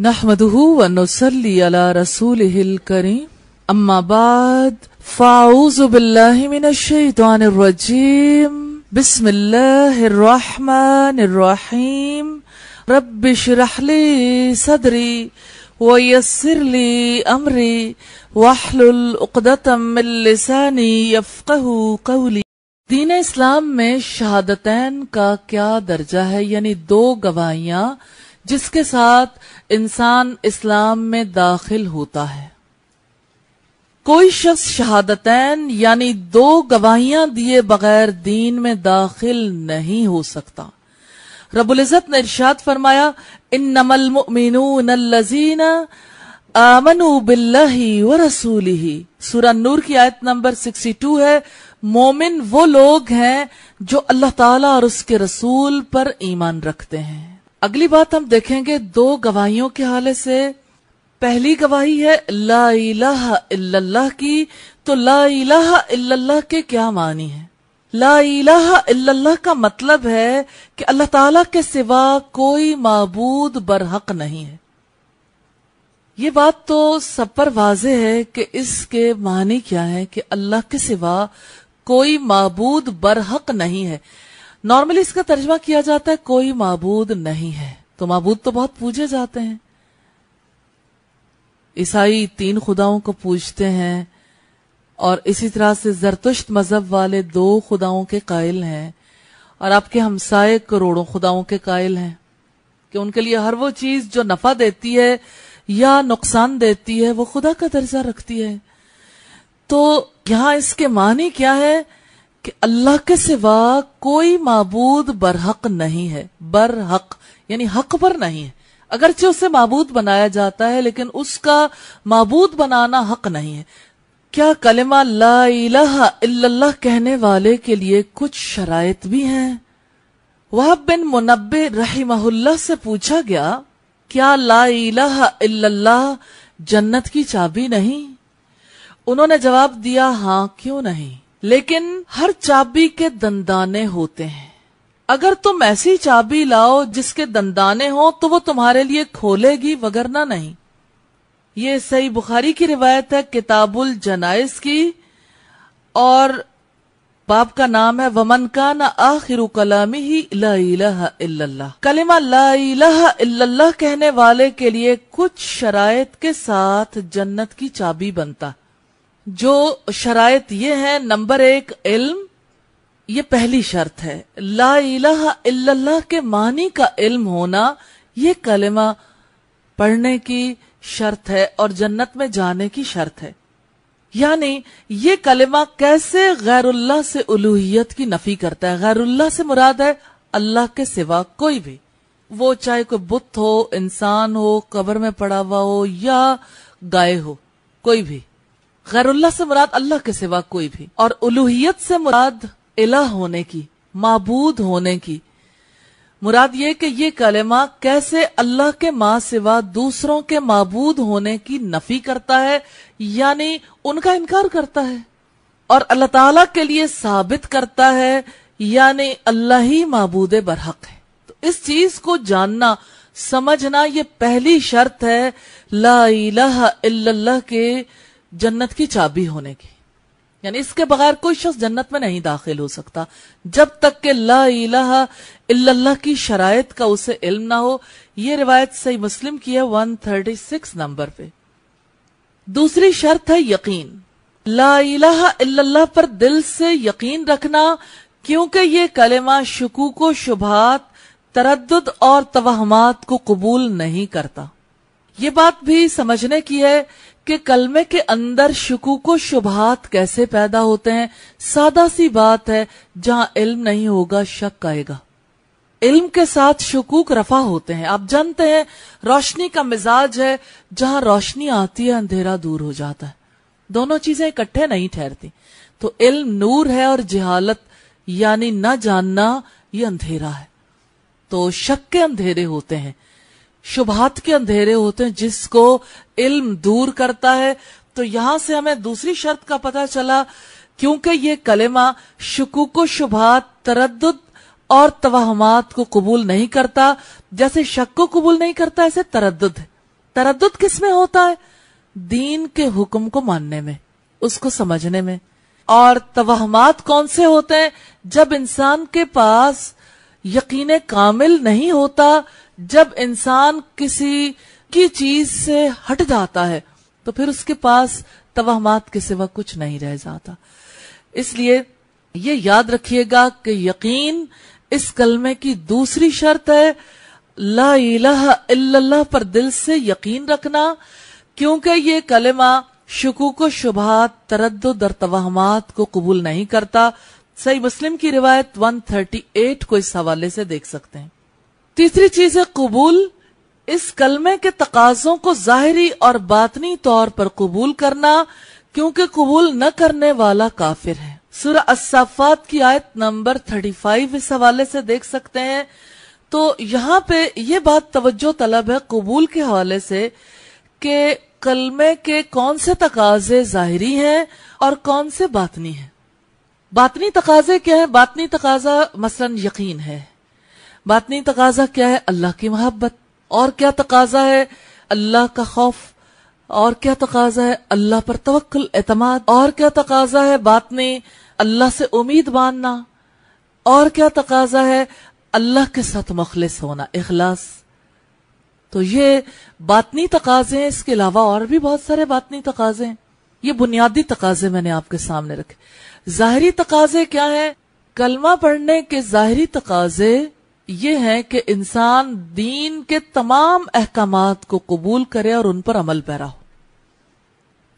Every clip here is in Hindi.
नहमदहू वनसली अला रसूल करीम अम्माबाद फ़ाउज़बिल्लाशैतरजीम बिस्मिल्लाहिर्रहमानिर्रहीम रब्बिश रहली सदरी वयसरली अमरी वाहलुल उकदतम मिल्लिसानी यफ़क़हू कौली दीन इस्लाम में शहादतैन का क्या दर्जा है यानी दो गवाहियां जिसके साथ इंसान इस्लाम में दाखिल होता है कोई शख्स शहादतैन यानी दो गवाहियां दिए बगैर दीन में दाखिल नहीं हो सकता रबुलजत ने इर्शाद फरमाया इन नमल मीनू लजीना आमनु बिल्ला व ही सूरा नूर की आयत नंबर 62 है मोमिन वो लोग हैं जो अल्लाह ताला और उसके रसूल पर ईमान रखते हैं अगली बात हम देखेंगे दो गवाहियों के हवाले से पहली गवाही है ला इलाहा इल्लल्लाह की तो ला इलाहा इल्लल्लाह के क्या मानी है ला इलाहा इल्लल्लाह का मतलब है कि अल्लाह ताला के सिवा कोई मबूद बरहक नहीं है ये बात तो सब पर वाज है कि इसके मानी क्या है कि अल्लाह के सिवा कोई मबूद बरहक नहीं है नॉर्मली इसका तर्जमा किया जाता है कोई मबूद नहीं है तो मबूद तो बहुत पूजे जाते हैं ईसाई तीन खुदाओं को पूजते हैं और इसी तरह से जरतुश्त मजहब वाले दो खुदाओं के कायल हैं और आपके हमसाये करोड़ों खुदाओं के कायल हैं कि उनके लिए हर वो चीज जो नफा देती है या नुकसान देती है वो खुदा का दर्जा रखती है तो यहां इसके मानी क्या है कि अल्लाह के सिवा कोई मबूद बरहक नहीं है बरहक यानी हक पर नहीं है अगरचे उसे मबूद बनाया जाता है लेकिन उसका मबूद बनाना हक नहीं है क्या कलिमा ला कहने वाले के लिए कुछ शराइत भी है वह बिन मुनबे रही से पूछा गया क्या ला इला जन्नत की चाबी नहीं उन्होंने जवाब दिया हाँ क्यों नहीं लेकिन हर चाबी के दंदाने होते हैं अगर तुम ऐसी चाबी लाओ जिसके दंदाने हो तो वो तुम्हारे लिए खोलेगी वगरना नहीं ये सही बुखारी की रिवायत है किताबुल जनाइस की और बाप का नाम है वमन का न आखिर कलामी ही इला कलिमा ला कहने वाले के लिए कुछ शराय के साथ जन्नत की चाबी बनता जो शराय ये है नंबर एक इल्म ये पहली शर्त है ला इलाह के मानी का इल्म होना ये कलमा पढ़ने की शर्त है और जन्नत में जाने की शर्त है यानी ये कलमा कैसे गैरुल्लाह से उलूहियत की नफी करता है गैरुल्लाह से मुराद है अल्लाह के सिवा कोई भी वो चाहे कोई बुत हो इंसान हो कबर में पड़ा हुआ हो या गाय हो कोई भी गैरुल्ला से मुराद अल्लाह के सिवा कोई भी और उलूहियत से मुराद इला होने की मबूद होने की मुराद ये कि ये कलेमा कैसे अल्लाह के माँ सिवा दूसरों के मबूद होने की नफी करता है यानी उनका इनकार करता है और अल्लाह ताला के लिए साबित करता है यानी अल्लाह ही मबूद बरहक है तो इस चीज को जानना समझना ये पहली शर्त है ला इलाहा इल्लल्लाह के जन्नत की चाबी होने की यानी इसके बगैर कोई शख्स जन्नत में नहीं दाखिल हो सकता जब तक के ला इलाहा की शराय का उसे इल्म ना हो यह रिवायत सही मुस्लिम की है वन थर्टी सिक्स नंबर पे दूसरी शर्त है यकीन ला इलाहा पर दिल से यकीन रखना क्योंकि ये कलेमा शकूक शुभात तरद और तवहमात को कबूल नहीं करता ये बात भी समझने की है कि कलमे के अंदर शकूक व शुभात कैसे पैदा होते हैं सादा सी बात है जहां इल्म नहीं होगा शक आएगा इल्म के साथ शकूक रफा होते हैं आप जानते हैं रोशनी का मिजाज है जहां रोशनी आती है अंधेरा दूर हो जाता है दोनों चीजें इकट्ठे नहीं ठहरती तो इल्म नूर है और जिहालत यानी न जानना ये अंधेरा है तो शक के अंधेरे होते हैं शुभात के अंधेरे होते हैं जिसको इल्म दूर करता है तो यहां से हमें दूसरी शर्त का पता चला क्योंकि ये कलेमा शकूक शुभात तरद और तवाहमात को कबूल नहीं करता जैसे शक को कबूल नहीं करता ऐसे तरद है तरद किस में होता है दीन के हुक्म को मानने में उसको समझने में और तवाहमात कौन से होते हैं जब इंसान के पास यकीन कामिल नहीं होता जब इंसान किसी की चीज से हट जाता है तो फिर उसके पास तवहमात के सिवा कुछ नहीं रह जाता इसलिए ये याद रखिएगा कि यकीन इस कलमे की दूसरी शर्त है ला इलाहा इल्लल्लाह पर दिल से यकीन रखना क्योंकि ये कलमा शकूक शुभात तरद दर तवाहमात को कबूल नहीं करता सही मुस्लिम की रिवायत 138 को इस हवाले से देख सकते हैं तीसरी चीज है कबूल इस कलमे के तकाजों को जाहरी और बातनी तौर पर कबूल करना क्योंकि कबूल न करने वाला काफिर है सुर असाफात की आयत नंबर थर्टी फाइव इस हवाले से देख सकते हैं तो यहाँ पे ये बात तवज्जो तलब है कबूल के हवाले से कि कलमे के कौन से तकाजे जाहरी है और कौन से बातनी है बातनी तकाजे क्या है बातनी तकाजा मसलन यकीन है बातनी तकाजा क्या है अल्लाह की मोहब्बत और क्या तकाजा है अल्लाह का खौफ और क्या तकाजा है अल्लाह पर तवक्ल एतमाद और क्या तकाजा है बातनी अल्लाह से उम्मीद बांधना और क्या तकाजा है अल्लाह के साथ मुखलिस होना इखलास तो ये बातनी तकाजे हैं इसके अलावा और भी बहुत सारे बातनी तकाजे हैं ये बुनियादी तकाजे मैंने आपके सामने रखे जाहरी तकाजे क्या है कलमा पढ़ने के जाहरी तकाजे ये है कि इंसान दीन के तमाम अहकाम को कबूल करे और उन पर अमल पैरा हो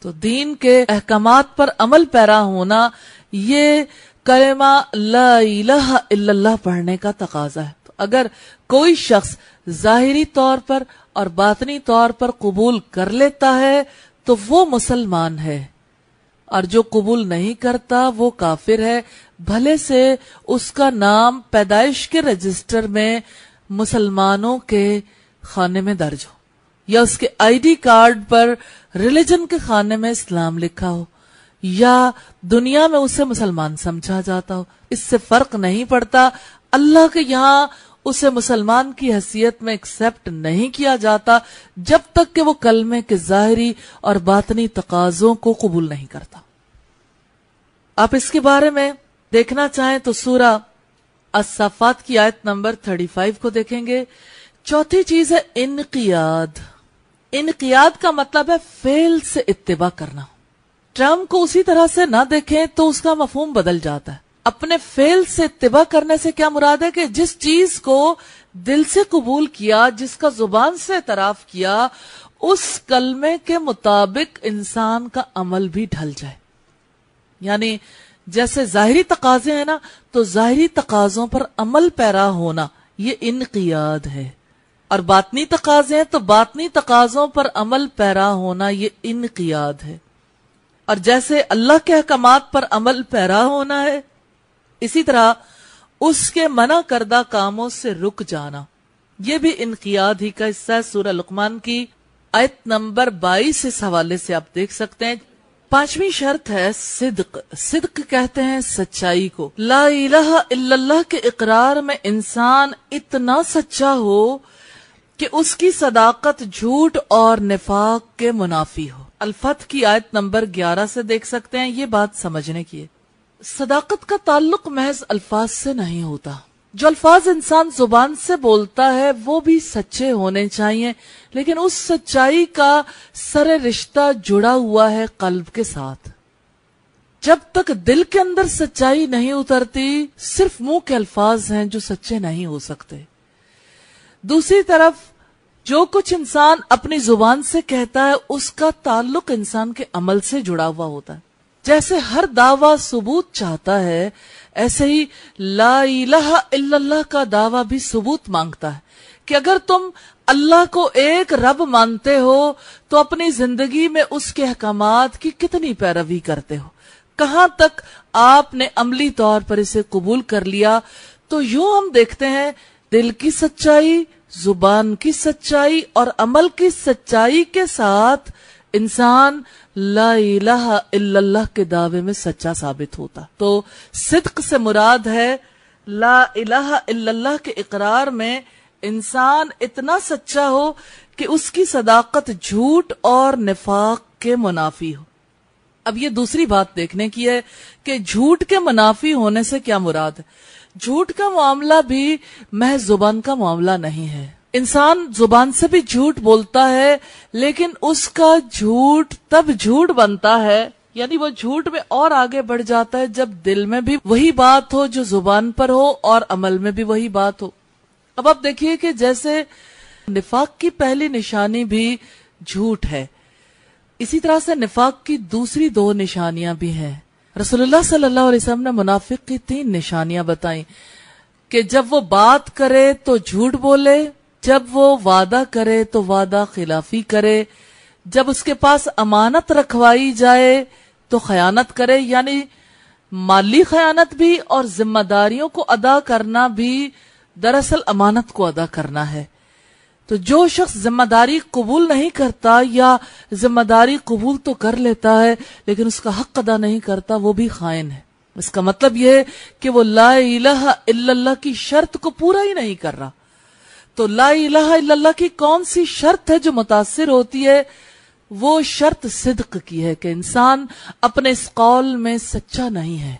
तो दीन के अहकाम पर अमल पैरा होना ये कलेमा ला पढ़ने का तकाजा है तो अगर कोई शख्स जाहिरी तौर पर और बातनी तौर पर कबूल कर लेता है तो वो मुसलमान है और जो कबूल नहीं करता वो काफिर है भले से उसका नाम पैदाइश के रजिस्टर में मुसलमानों के खाने में दर्ज हो या उसके आईडी कार्ड पर रिलीजन के खाने में इस्लाम लिखा हो या दुनिया में उसे मुसलमान समझा जाता हो इससे फर्क नहीं पड़ता अल्लाह के यहाँ उसे मुसलमान की हैसियत में एक्सेप्ट नहीं किया जाता जब तक कि वो कलमे के जाहरी और बातनी तकाजों को कबूल नहीं करता आप इसके बारे में देखना चाहें तो सूरा असफात की आयत नंबर थर्टी फाइव को देखेंगे चौथी चीज है इनकियाद इनकियाद का मतलब है फेल से इत्तेबा करना टर्म को उसी तरह से ना देखें तो उसका मफहम बदल जाता है अपने फेल से इतबा करने से क्या मुराद है कि जिस चीज को दिल से कबूल किया जिसका जुबान से तराफ किया उस कलमे के मुताबिक इंसान का अमल भी ढल जाए यानी जैसे ज़ाहरी तकाजे हैं ना तो ज़ाहरी तकाजों पर अमल पैरा होना ये इनकियाद है और बातनी तकाजे हैं तो बातनी तकाजों पर अमल पैरा होना ये इनकियाद है और जैसे अल्लाह के अहकाम पर अमल पैरा होना है इसी तरह उसके मना करदा कामों से रुक जाना यह भी इनकियाद ही का हिस्सा है सूर्य लुकमान की आयत नंबर बाईस इस हवाले से आप देख सकते हैं पांचवी शर्त है सिद्क सिद्क कहते हैं सच्चाई को ला इलाहा इल्लल्लाह के इकरार में इंसान इतना सच्चा हो कि उसकी सदाकत झूठ और निफाक के मुनाफी हो अल्फत की आयत नंबर ग्यारह से देख सकते हैं ये बात समझने की है सदाकत का ताल्लुक महज अल्फाज से नहीं होता जो अल्फाज इंसान जुबान से बोलता है वो भी सच्चे होने चाहिए लेकिन उस सच्चाई का सर रिश्ता जुड़ा हुआ है कल्ब के साथ जब तक दिल के अंदर सच्चाई नहीं उतरती सिर्फ मुंह के अल्फाज हैं जो सच्चे नहीं हो सकते दूसरी तरफ जो कुछ इंसान अपनी जुबान से कहता है उसका ताल्लुक इंसान के अमल से जुड़ा हुआ होता है जैसे हर दावा सबूत चाहता है ऐसे ही ला इलाहा इल्लल्लाह का दावा भी सबूत मांगता है कि अगर तुम अल्लाह को एक रब मानते हो तो अपनी जिंदगी में उसके अहकाम की कितनी पैरवी करते हो कहां तक आपने अमली तौर पर इसे कबूल कर लिया तो यूं हम देखते हैं दिल की सच्चाई जुबान की सच्चाई और अमल की सच्चाई के साथ इंसान ला इलाहा के दावे में सच्चा साबित होता तो सिद्क से मुराद है ला इलाहा के इकरार में इंसान इतना सच्चा हो कि उसकी सदाकत झूठ और निफाक के मुनाफी हो अब ये दूसरी बात देखने की है कि झूठ के मुनाफी होने से क्या मुराद है झूठ का मामला भी महज जुबान का मामला नहीं है इंसान जुबान से भी झूठ बोलता है लेकिन उसका झूठ तब झूठ बनता है यानी वो झूठ में और आगे बढ़ जाता है जब दिल में भी वही बात हो जो जुबान पर हो और अमल में भी वही बात हो अब आप देखिए कि जैसे निफाक की पहली निशानी भी झूठ है इसी तरह से निफाक की दूसरी दो निशानियां भी हैं रसोल्ला सल्लल्लाहु अलैहि वसल्लम ने मुनाफिक की तीन निशानियां बताई कि जब वो बात करे तो झूठ बोले जब वो वादा करे तो वादा खिलाफी करे जब उसके पास अमानत रखवाई जाए तो खयानत करे यानी माली खयानत भी और जिम्मेदारियों को अदा करना भी दरअसल अमानत को अदा करना है तो जो शख्स जिम्मेदारी कबूल नहीं करता या जिम्मेदारी कबूल तो कर लेता है लेकिन उसका हक अदा नहीं करता वो भी खाइन है इसका मतलब यह है कि वो ला इलाहा इल्लल्लाह की शर्त को पूरा ही नहीं कर रहा तो ला की कौन सी शर्त है जो मुतासर होती है वो शर्त सिद्क की है कि इंसान अपने इस कौल में सच्चा नहीं है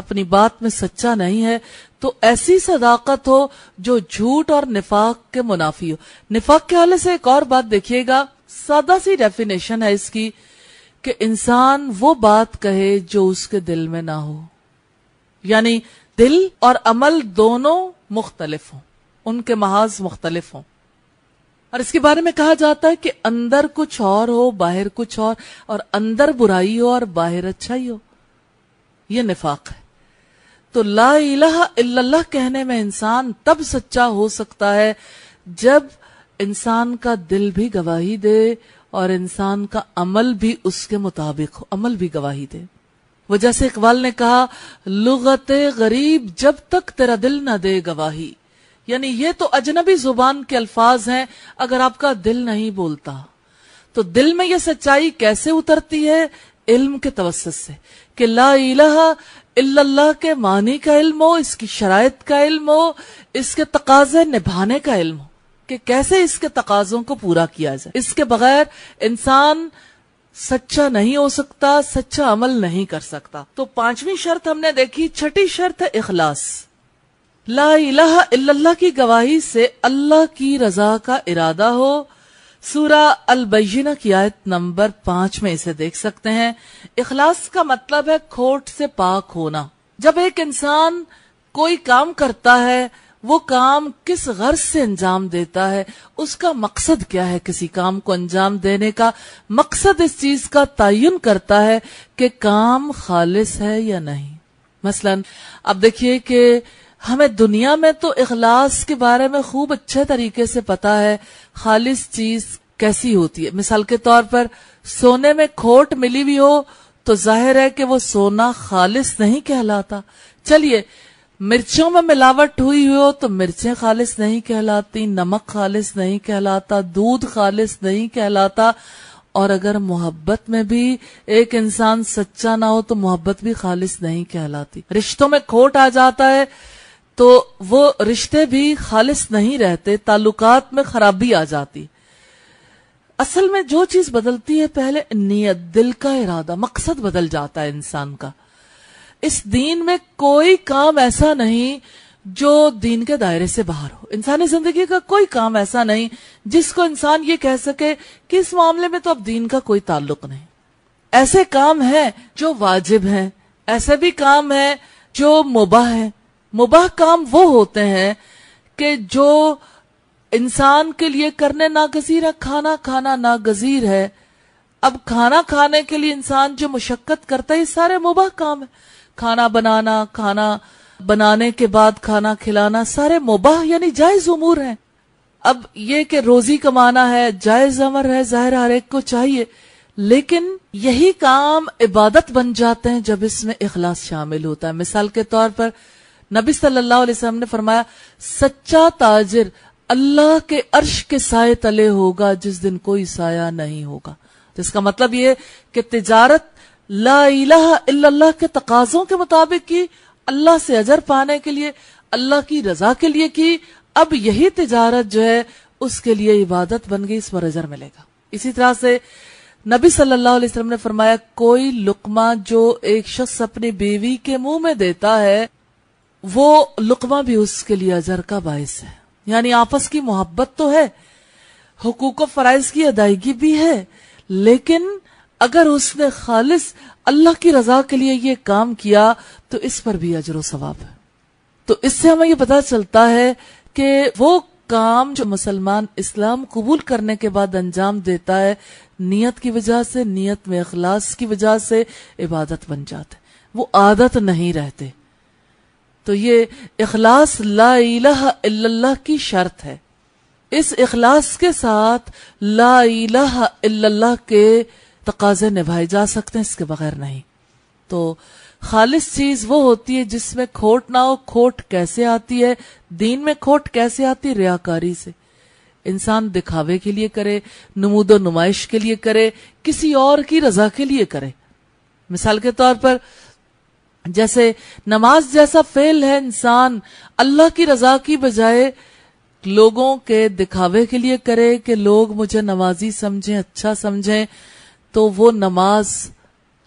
अपनी बात में सच्चा नहीं है तो ऐसी सदाकत हो जो झूठ और निफाक के मुनाफी हो निफाक के हवाले से एक और बात देखिएगा सादा सी डेफिनेशन है इसकी कि इंसान वो बात कहे जो उसके दिल में ना हो यानी दिल और अमल दोनों मुख्तलिफ हों उनके महाज मुख्तलिफ हों और इसके बारे में कहा जाता है कि अंदर कुछ और हो बाहर कुछ और और अंदर बुराई हो और बाहर अच्छा ही हो यह निफाक है तो ला इलाहा इल्लल्लाह कहने में इंसान तब सच्चा हो सकता है जब इंसान का दिल भी गवाही दे और इंसान का अमल भी उसके मुताबिक हो अमल भी गवाही दे वह जैसे इकबाल ने कहा लुगत गरीब जब तक तेरा दिल ना दे गवाही यानी ये तो अजनबी जुबान के अल्फाज हैं अगर आपका दिल नहीं बोलता तो दिल में यह सच्चाई कैसे उतरती है इल्म के तवसत से कि ला इला के मानी का इल्म हो इसकी शरात का इल्म हो इसके तकाजे निभाने का इल्म हो कि कैसे इसके तकाजों को पूरा किया जाए इसके बगैर इंसान सच्चा नहीं हो सकता सच्चा अमल नहीं कर सकता तो पांचवी शर्त हमने देखी छठी शर्त है इखलास लाला की गवाही से अल्लाह की रजा का इरादा हो सूरा अलबैना की आयत नंबर पांच में इसे देख सकते हैं इखलास का मतलब है खोट से पाक होना जब एक इंसान कोई काम करता है वो काम किस गर्ज से अंजाम देता है उसका मकसद क्या है किसी काम को अंजाम देने का मकसद इस चीज का तयन करता है कि काम खालिश है या नहीं मसलन अब देखिए कि हमें दुनिया में तो इखलास के बारे में खूब अच्छे तरीके से पता है खालिश चीज कैसी होती है मिसाल के तौर पर सोने में खोट मिली हुई हो तो जाहिर है कि वो सोना खालिश नहीं कहलाता चलिए मिर्चों में मिलावट हुई हो तो मिर्चें खालिश नहीं कहलाती नमक खालिश नहीं कहलाता दूध खालिश नहीं कहलाता और अगर मोहब्बत में भी एक इंसान सच्चा ना हो तो मोहब्बत भी खालिश नहीं कहलाती रिश्तों में खोट आ जाता है तो वो रिश्ते भी खालिस नहीं रहते ताल्लुकात में खराबी आ जाती असल में जो चीज बदलती है पहले नीयत दिल का इरादा मकसद बदल जाता है इंसान का इस दीन में कोई काम ऐसा नहीं जो दीन के दायरे से बाहर हो इंसानी जिंदगी का कोई काम ऐसा नहीं जिसको इंसान ये कह सके कि इस मामले में तो अब दीन का कोई ताल्लुक नहीं ऐसे काम हैं जो वाजिब हैं ऐसे भी काम हैं जो मुबा है मुबाह काम वो होते हैं कि जो इंसान के लिए करने नागजीर है खाना खाना नागजीर है अब खाना खाने के लिए इंसान जो मुशक्कत करता है ये सारे मुबाह काम है खाना बनाना खाना बनाने के बाद खाना खिलाना सारे मुबाह यानी जायज उमूर हैं अब ये कि रोजी कमाना है जायज अमर है जाहिर हर एक को चाहिए लेकिन यही काम इबादत बन जाते हैं जब इसमें इखलास शामिल होता है मिसाल के तौर पर नबी सल्लल्लाहु अलैहि वसल्लम ने फरमाया सच्चा ताजर अल्लाह के अर्श के साय तले होगा जिस दिन कोई साया नहीं होगा जिसका तो मतलब ये कि तिजारत ला इलाहा इल्लल्लाह के तकाजों के मुताबिक की अल्लाह से अजर पाने के लिए अल्लाह की रजा के लिए की अब यही तिजारत जो है उसके लिए इबादत बन गई इस पर अजर मिलेगा इसी तरह से नबी सल्लल्लाहु अलैहि वसल्लम ने फरमाया कोई लुकमा जो एक शख्स अपनी बीवी के मुंह में देता है वो लुकमा भी उसके लिए अजर का बायस है यानी आपस की मोहब्बत तो है हकूक फ़राइज की अदायगी भी है लेकिन अगर उसने खालिस अल्लाह की रजा के लिए ये काम किया तो इस पर भी अजर सवाब है तो इससे हमें ये पता चलता है कि वो काम जो मुसलमान इस्लाम कबूल करने के बाद अंजाम देता है नियत की वजह से नियत में अखलास की वजह से इबादत बन जाते वो आदत नहीं रहते तो ये इखलास ला इलाहा की शर्त है इस इखलास के साथ ला इलाहा के तकाजे निभाए जा सकते हैं इसके बगैर नहीं तो खालिस चीज वो होती है जिसमें खोट ना हो खोट कैसे आती है दीन में खोट कैसे आती है रियाकारी से इंसान दिखावे के लिए करे नमूद नुमाइश के लिए करे किसी और की रजा के लिए करे मिसाल के तौर पर जैसे नमाज जैसा फेल है इंसान अल्लाह की रजा की बजाय लोगों के दिखावे के लिए करे कि लोग मुझे नमाजी समझें अच्छा समझें तो वो नमाज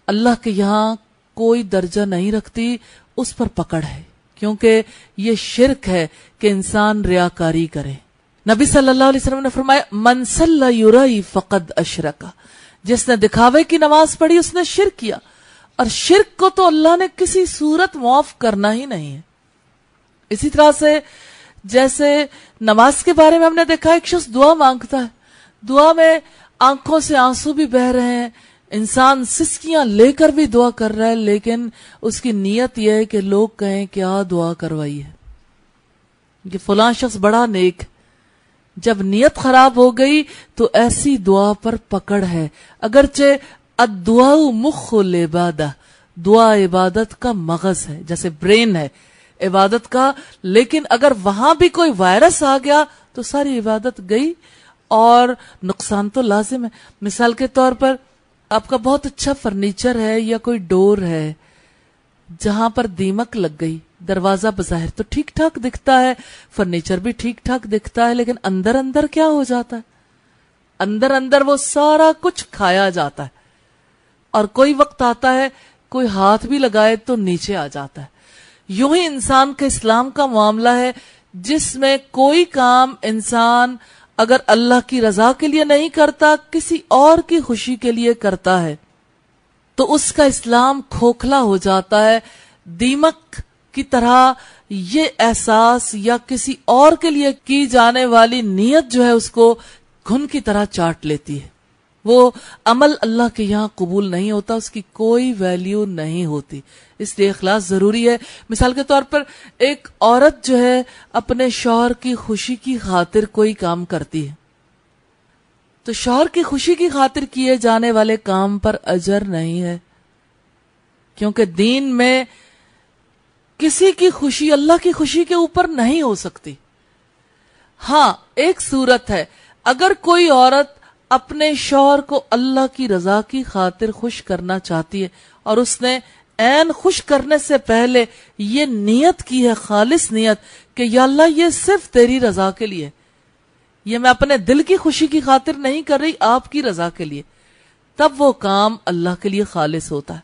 अल्लाह के यहां कोई दर्जा नहीं रखती उस पर पकड़ है क्योंकि ये शिरक है कि इंसान रियाकारी करे नबी सल्लल्लाहु अलैहि वसल्लम ने फरमाया मनसल्ला फ़कद अशरका जिसने दिखावे की नमाज पढ़ी उसने शिर किया और शिरक को तो अल्लाह ने किसी सूरत माफ करना ही नहीं है इसी तरह से जैसे नमाज के बारे में हमने देखा एक शख्स दुआ मांगता है दुआ में आंखों से आंसू भी बह रहे हैं इंसान सिस्कियां लेकर भी दुआ कर रहा है लेकिन उसकी नीयत यह है कि लोग कहें क्या दुआ करवाई है ये फलां शख्स बड़ा नेक जब नीयत खराब हो गई तो ऐसी दुआ पर पकड़ है अगरचे अदुआ मुख इबादा दुआ इबादत का मगज है जैसे ब्रेन है इबादत का लेकिन अगर वहां भी कोई वायरस आ गया तो सारी इबादत गई और नुकसान तो लाजिम है मिसाल के तौर पर आपका बहुत अच्छा फर्नीचर है या कोई डोर है जहां पर दीमक लग गई दरवाजा बाहर तो ठीक ठाक दिखता है फर्नीचर भी ठीक ठाक दिखता है लेकिन अंदर अंदर क्या हो जाता है अंदर अंदर वो सारा कुछ खाया जाता है और कोई वक्त आता है कोई हाथ भी लगाए तो नीचे आ जाता है यूं ही इंसान का इस्लाम का मामला है जिसमें कोई काम इंसान अगर अल्लाह की रजा के लिए नहीं करता किसी और की खुशी के लिए करता है तो उसका इस्लाम खोखला हो जाता है दीमक की तरह ये एहसास या किसी और के लिए की जाने वाली नीयत जो है उसको घुन की तरह चाट लेती है वो अमल अल्लाह के यहाँ कबूल नहीं होता उसकी कोई वैल्यू नहीं होती इसलिए अखलास ज़रूरी है मिसाल के तौर पर एक औरत जो है अपने शौहर की खुशी की खातिर कोई काम करती है तो शौहर की खुशी की खातिर किए जाने वाले काम पर अजर नहीं है क्योंकि दीन में किसी की खुशी अल्लाह की खुशी के ऊपर नहीं हो सकती हाँ एक सूरत है अगर कोई औरत अपने शोहर को अल्लाह की रजा की खातिर खुश करना चाहती है और उसने एन खुश करने से पहले ये नियत की है खालिस नियत कि या अल्लाह ये सिर्फ तेरी रजा के लिए ये मैं अपने दिल की खुशी की खातिर नहीं कर रही आपकी रजा के लिए तब वो काम अल्लाह के लिए खालिस होता है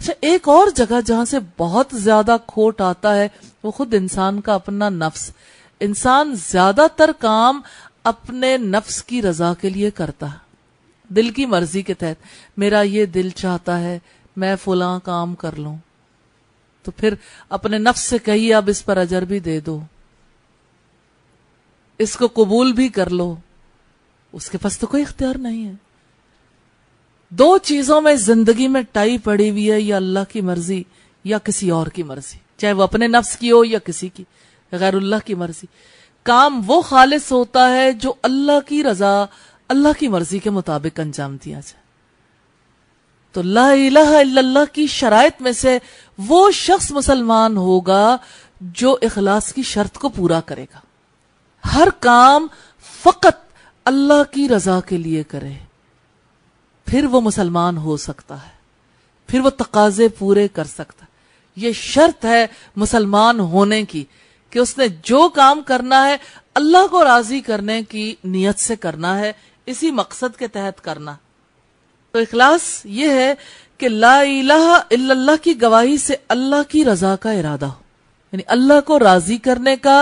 अच्छा एक और जगह जहां से बहुत ज्यादा खोट आता है वो खुद इंसान का अपना नफ्स इंसान ज्यादातर काम अपने नफ्स की रजा के लिए करता है दिल की मर्जी के तहत मेरा ये दिल चाहता है मैं फुला काम कर लू तो फिर अपने नफ्स से कही अब इस पर अजर भी दे दो इसको कबूल भी कर लो उसके पास तो कोई इख्तियार नहीं है दो चीजों में जिंदगी में टाई पड़ी हुई है या अल्लाह की मर्जी या किसी और की मर्जी चाहे वो अपने नफ्स की हो या किसी की गैरुल्लाह की मर्जी काम वो खालिस होता है जो अल्लाह की रजा अल्लाह की मर्जी के मुताबिक अंजाम दिया जाए तो लाला की शरात में से वो शख्स मुसलमान होगा जो इखलास की शर्त को पूरा करेगा हर काम फकत अल्लाह की रजा के लिए करे फिर वो मुसलमान हो सकता है फिर वो तकाजे पूरे कर सकता है ये शर्त है मुसलमान होने की कि उसने जो काम करना है अल्लाह को राजी करने की नीयत से करना है इसी मकसद के तहत करना तो इखलास ये है कि ला की गवाही से अल्लाह की रजा का इरादा हो यानी अल्लाह को राजी करने का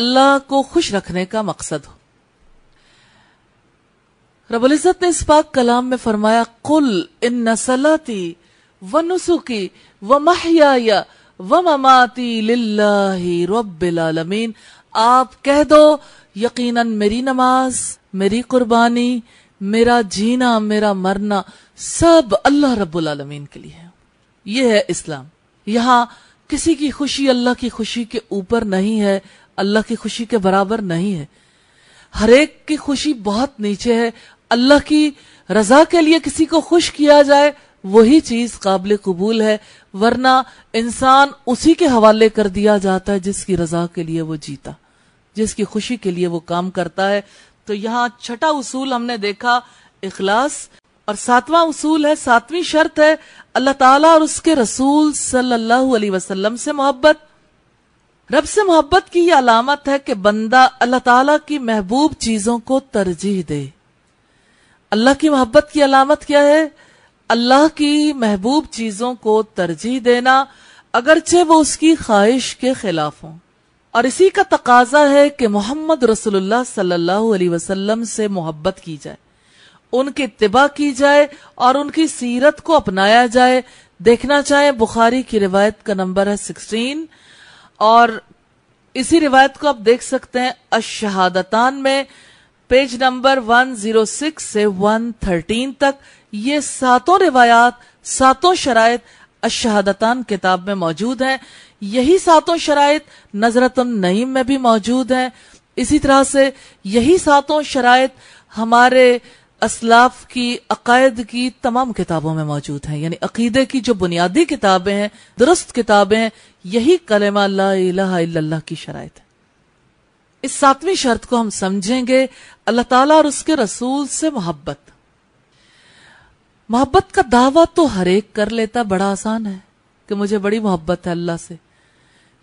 अल्लाह को खुश रखने का मकसद हो रबुलजत ने इस पाक कलाम में फरमाया कुल इन नसलाती व नुसुकी व महया वमाती रबीन आप कह दो यकीनन मेरी नमाज मेरी कुर्बानी मेरा जीना मेरा मरना सब अल्लाह रब्बुल के लिए है यह है इस्लाम यहाँ किसी की खुशी अल्लाह की खुशी के ऊपर नहीं है अल्लाह की खुशी के बराबर नहीं है हरेक की खुशी बहुत नीचे है अल्लाह की रजा के लिए किसी को खुश किया जाए वही चीज काबिल कबूल है वरना इंसान उसी के हवाले कर दिया जाता है जिसकी रजा के लिए वो जीता जिसकी खुशी के लिए वो काम करता है तो यहाँ छठा उसूल हमने देखा इखलास और सातवां उसूल है सातवीं शर्त है अल्लाह ताला और उसके रसूल सल्लल्लाहु अलैहि वसल्लम से मोहब्बत रब से मोहब्बत की यह अलामत है कि बंदा अल्लाह ताला की महबूब चीजों को तरजीह दे अल्लाह की मोहब्बत की अलामत क्या है अल्लाह की महबूब चीजों को तरजीह देना अगरचे वो उसकी ख्वाहिश के खिलाफ हो और इसी का तकाजा है कि मोहम्मद रसुल्ला सल्लल्लाहु अलैहि वसल्लम से मोहब्बत की जाए उनकी तिबा की जाए और उनकी सीरत को अपनाया जाए देखना चाहे बुखारी की रिवायत का नंबर है सिक्सटीन और इसी रिवायत को आप देख सकते हैं अशहादतान में page number one zero six से वन थर्टीन तक ये सातों रिवायात सातों शरात अशहादतान किताब में मौजूद है यही सातों शराय नईम में भी मौजूद है इसी तरह से यही सातों शराय हमारे असलाफ की अकायद की तमाम किताबों में मौजूद है यानी अकीदे की जो बुनियादी किताबें हैं दुरुस्त किताबें हैं यही कलेमा ला की शराय है इस सातवीं शर्त को हम समझेंगे अल्लाह ताला और उसके रसूल से मोहब्बत मोहब्बत का दावा तो हर एक कर लेता बड़ा आसान है कि मुझे बड़ी मोहब्बत है अल्लाह से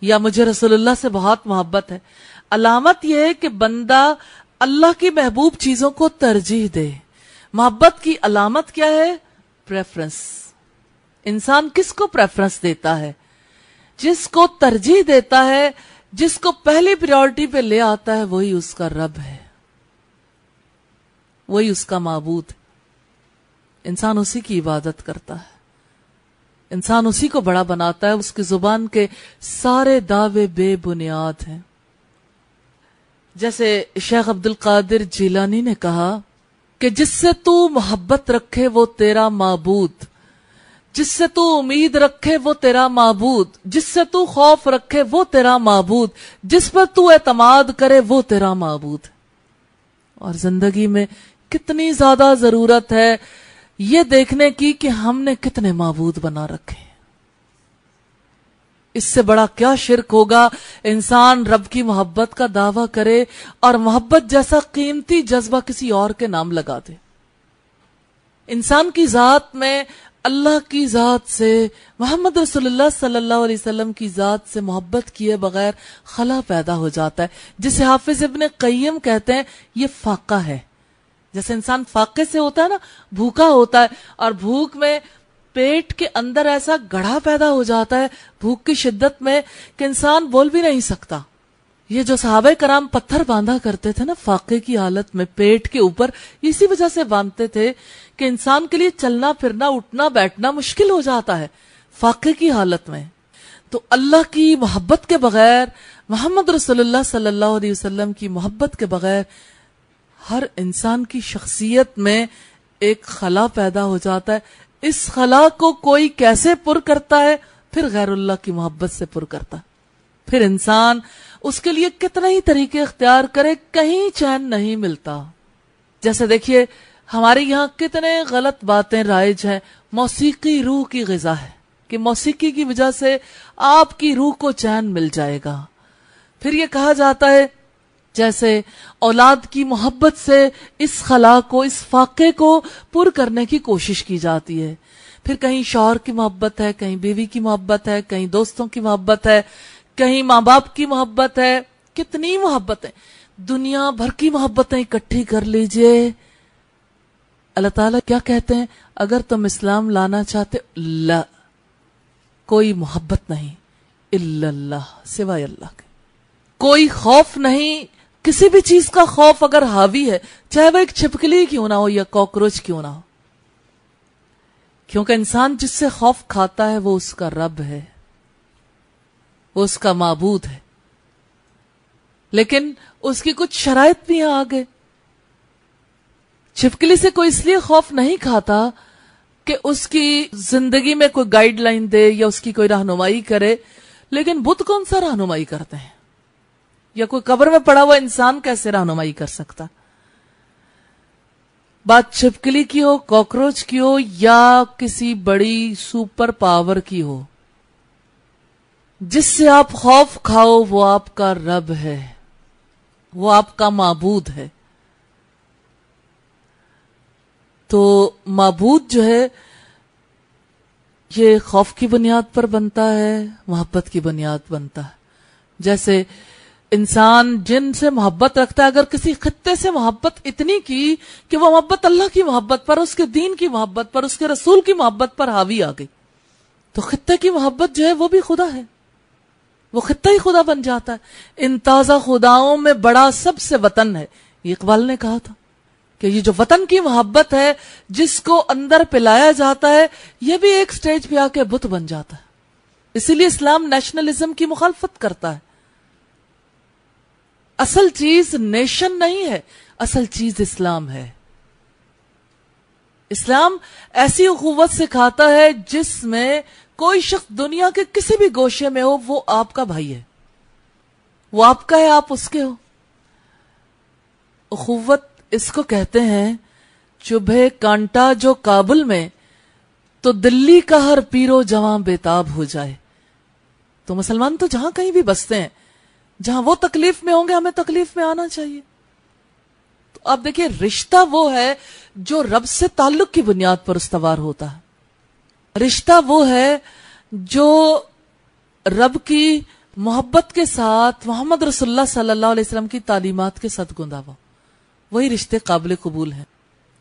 या मुझे रसोल्ला से बहुत मोहब्बत है अलामत यह है कि बंदा अल्लाह की महबूब चीजों को तरजीह दे मोहब्बत की अलामत क्या है प्रेफरेंस इंसान किसको प्रेफरेंस देता है जिसको तरजीह देता है जिसको पहली प्रायोरिटी पे ले आता है वही उसका रब है वही उसका मबूद है इंसान उसी की इबादत करता है इंसान उसी को बड़ा बनाता है उसकी जुबान के सारे दावे बेबुनियाद हैं जैसे शेख अब्दुल कादिर जिलानी ने कहा कि जिससे तू मोहब्बत रखे वो तेरा मबूद जिससे तू उम्मीद रखे वो तेरा मबूद जिससे तू खौफ रखे वो तेरा मबूद जिस पर तू एतमाद करे वो तेरा मबूद और जिंदगी में कितनी ज्यादा जरूरत है ये देखने की कि हमने कितने मबूद बना रखे इससे बड़ा क्या शिरक होगा इंसान रब की मोहब्बत का दावा करे और मोहब्बत जैसा कीमती जज्बा किसी और के नाम लगा दे इंसान की जात में अल्लाह की जात से मोहम्मद रसोल्ला सल्लल्लाहु वसलम की जात से मोहब्बत किए बगैर खला पैदा हो जाता है जिसे हाफिज इबन कईम कहते हैं ये फाका है जैसे इंसान फाके से होता है ना भूखा होता है और भूख में पेट के अंदर ऐसा गढ़ा पैदा हो जाता है भूख की शिद्दत में कि इंसान बोल भी नहीं सकता ये जो साहब कराम पत्थर बांधा करते थे ना फाके की हालत में पेट के ऊपर इसी वजह से बांधते थे कि इंसान के लिए चलना फिरना उठना बैठना मुश्किल हो जाता है फाके की हालत में तो अल्लाह की मोहब्बत के बगैर मोहम्मद रसोल्ला सल्लल्लाहु की मोहब्बत के बगैर हर इंसान की शख्सियत में एक खला पैदा हो जाता है इस खला को कोई कैसे पुर करता है फिर गैरुल्ला की मोहब्बत से पुर करता है फिर इंसान उसके लिए कितने ही तरीके अख्तियार करे कहीं चैन नहीं मिलता जैसे देखिए हमारे यहाँ कितने गलत बातें राइज हैं मौसीकी रूह की गजा है कि मौसीकी की वजह से आपकी रूह को चैन मिल जाएगा फिर ये कहा जाता है जैसे औलाद की मोहब्बत से इस खला को इस फाके को पुर करने की कोशिश की जाती है फिर कहीं शौहर की मोहब्बत है कहीं बीवी की मोहब्बत है कहीं दोस्तों की मोहब्बत है कहीं माँ बाप की मोहब्बत है कितनी मोहब्बतें दुनिया भर की मोहब्बतें इकट्ठी कर लीजिए अल्लाह ताला क्या कहते हैं अगर तुम इस्लाम लाना चाहते ला कोई मोहब्बत नहीं इल्लाह सिवाय अल्लाह के कोई खौफ नहीं किसी भी चीज का खौफ अगर हावी है चाहे वह एक छिपकली क्यों ना हो या कॉकरोच क्यों ना हो क्योंकि इंसान जिससे खौफ खाता है वो उसका रब है वो उसका मबूद है लेकिन उसकी कुछ शराय भी यहां आ गए छिपकली से कोई इसलिए खौफ नहीं खाता कि उसकी जिंदगी में कोई गाइडलाइन दे या उसकी कोई रहनुमाई करे लेकिन बुद्ध कौन सा रहनुमाई करते हैं या कोई कब्र में पड़ा हुआ इंसान कैसे रहनुमाई कर सकता बात छिपकली की हो कॉकरोच की हो या किसी बड़ी सुपर पावर की हो जिससे आप खौफ खाओ वो आपका रब है वो आपका माबूद है तो माबूद जो है ये खौफ की बुनियाद पर बनता है मोहब्बत की बुनियाद बनता है जैसे इंसान जिन से मोहब्बत रखता है अगर किसी खत्ते से मोहब्बत इतनी की कि वो मोहब्बत अल्लाह की मोहब्बत पर उसके दीन की मोहब्बत पर उसके रसूल की मोहब्बत पर हावी आ गई तो खत्ते की मोहब्बत जो है वो भी खुदा है वो खत्ता ही खुदा बन जाता है इन ताजा खुदाओं में बड़ा सबसे वतन है ये इकबाल ने कहा था कि ये जो वतन की मोहब्बत है जिसको अंदर पिलाया जाता है ये भी एक स्टेज पे आके बुत बन जाता है इसीलिए इस्लाम नेशनलिज्म की मुखालफत करता है असल चीज नेशन नहीं है असल चीज इस्लाम है इस्लाम ऐसी अखुवत सिखाता है जिसमें कोई शख्स दुनिया के किसी भी गोशे में हो वो आपका भाई है वो आपका है आप उसके हो अखुवत इसको कहते हैं चुभे कांटा जो काबुल में तो दिल्ली का हर पीरो जवां बेताब हो जाए तो मुसलमान तो जहां कहीं भी बसते हैं जहां वो तकलीफ में होंगे हमें तकलीफ में आना चाहिए तो अब देखिए रिश्ता वो है जो रब से ताल्लुक की बुनियाद पर उसवार होता है रिश्ता वो है जो रब की मोहब्बत के साथ मोहम्मद रसुल्ला सल्लल्लाहु अलैहि की तालीमत के साथ गुंदावा वही रिश्ते काबिल कबूल हैं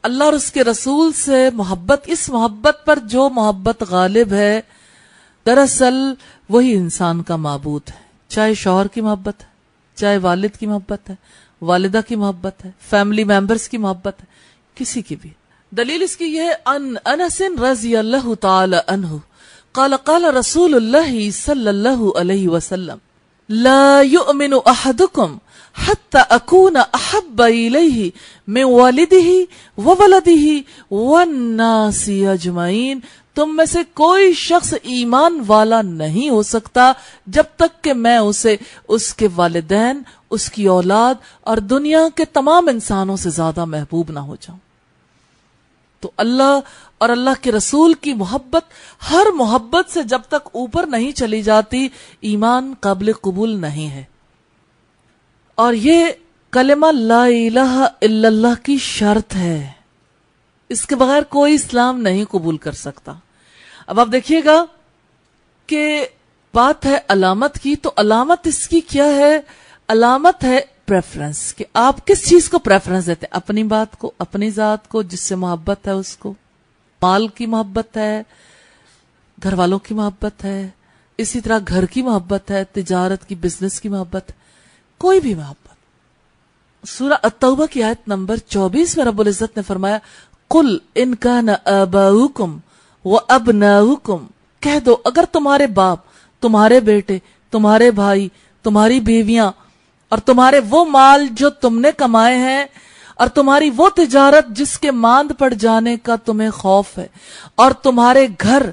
अल्लाह और उसके रसूल से मोहब्बत इस मोहब्बत पर जो मोहब्बत गालिब है दरअसल वही इंसान का मबूत है चाहे शोहर की मोहब्बत है चाहे वालिद की मोहब्बत है वालिदा की मोहब्बत है फैमिली मेंबर्स की मोहब्बत है किसी की भी दलील इसकी यह अन अनसन रजी अल्लाह तहु قال قال رسول الله صلى الله عليه وسلم لا يؤمن أحدكم حتى أكون أحب إليه من والده وولده والناس أجمعين तुम में से कोई शख्स ईमान वाला नहीं हो सकता जब तक कि मैं उसे उसके वालदेन उसकी औलाद और दुनिया के तमाम इंसानों से ज्यादा महबूब ना हो जाऊं तो अल्लाह और अल्लाह के रसूल की मोहब्बत हर मोहब्बत से जब तक ऊपर नहीं चली जाती ईमान काबिल कबूल नहीं है और ये कलमा ला इल्लल्लाह की शर्त है इसके बगैर कोई इस्लाम नहीं कबूल कर सकता अब आप देखिएगा कि बात है अलामत की तो अलामत इसकी क्या है अलामत है प्रेफरेंस कि आप किस चीज को प्रेफरेंस देते हैं अपनी बात को अपनी जात को जिससे मोहब्बत है उसको माल की मोहब्बत है घर वालों की मोहब्बत है इसी तरह घर की मोहब्बत है तिजारत की बिजनेस की मोहब्बत कोई भी मोहब्बत सूरह अतौबा की आयत नंबर चौबीस में रबुल इज़्ज़त ने फरमाया कुल इनका न अबाउकुम वो अब नुकुम कह दो अगर तुम्हारे बाप तुम्हारे बेटे तुम्हारे भाई तुम्हारी बीवियां और तुम्हारे वो माल जो तुमने कमाए हैं और तुम्हारी वो तिजारत जिसके मांद पड़ जाने का तुम्हें खौफ है और तुम्हारे घर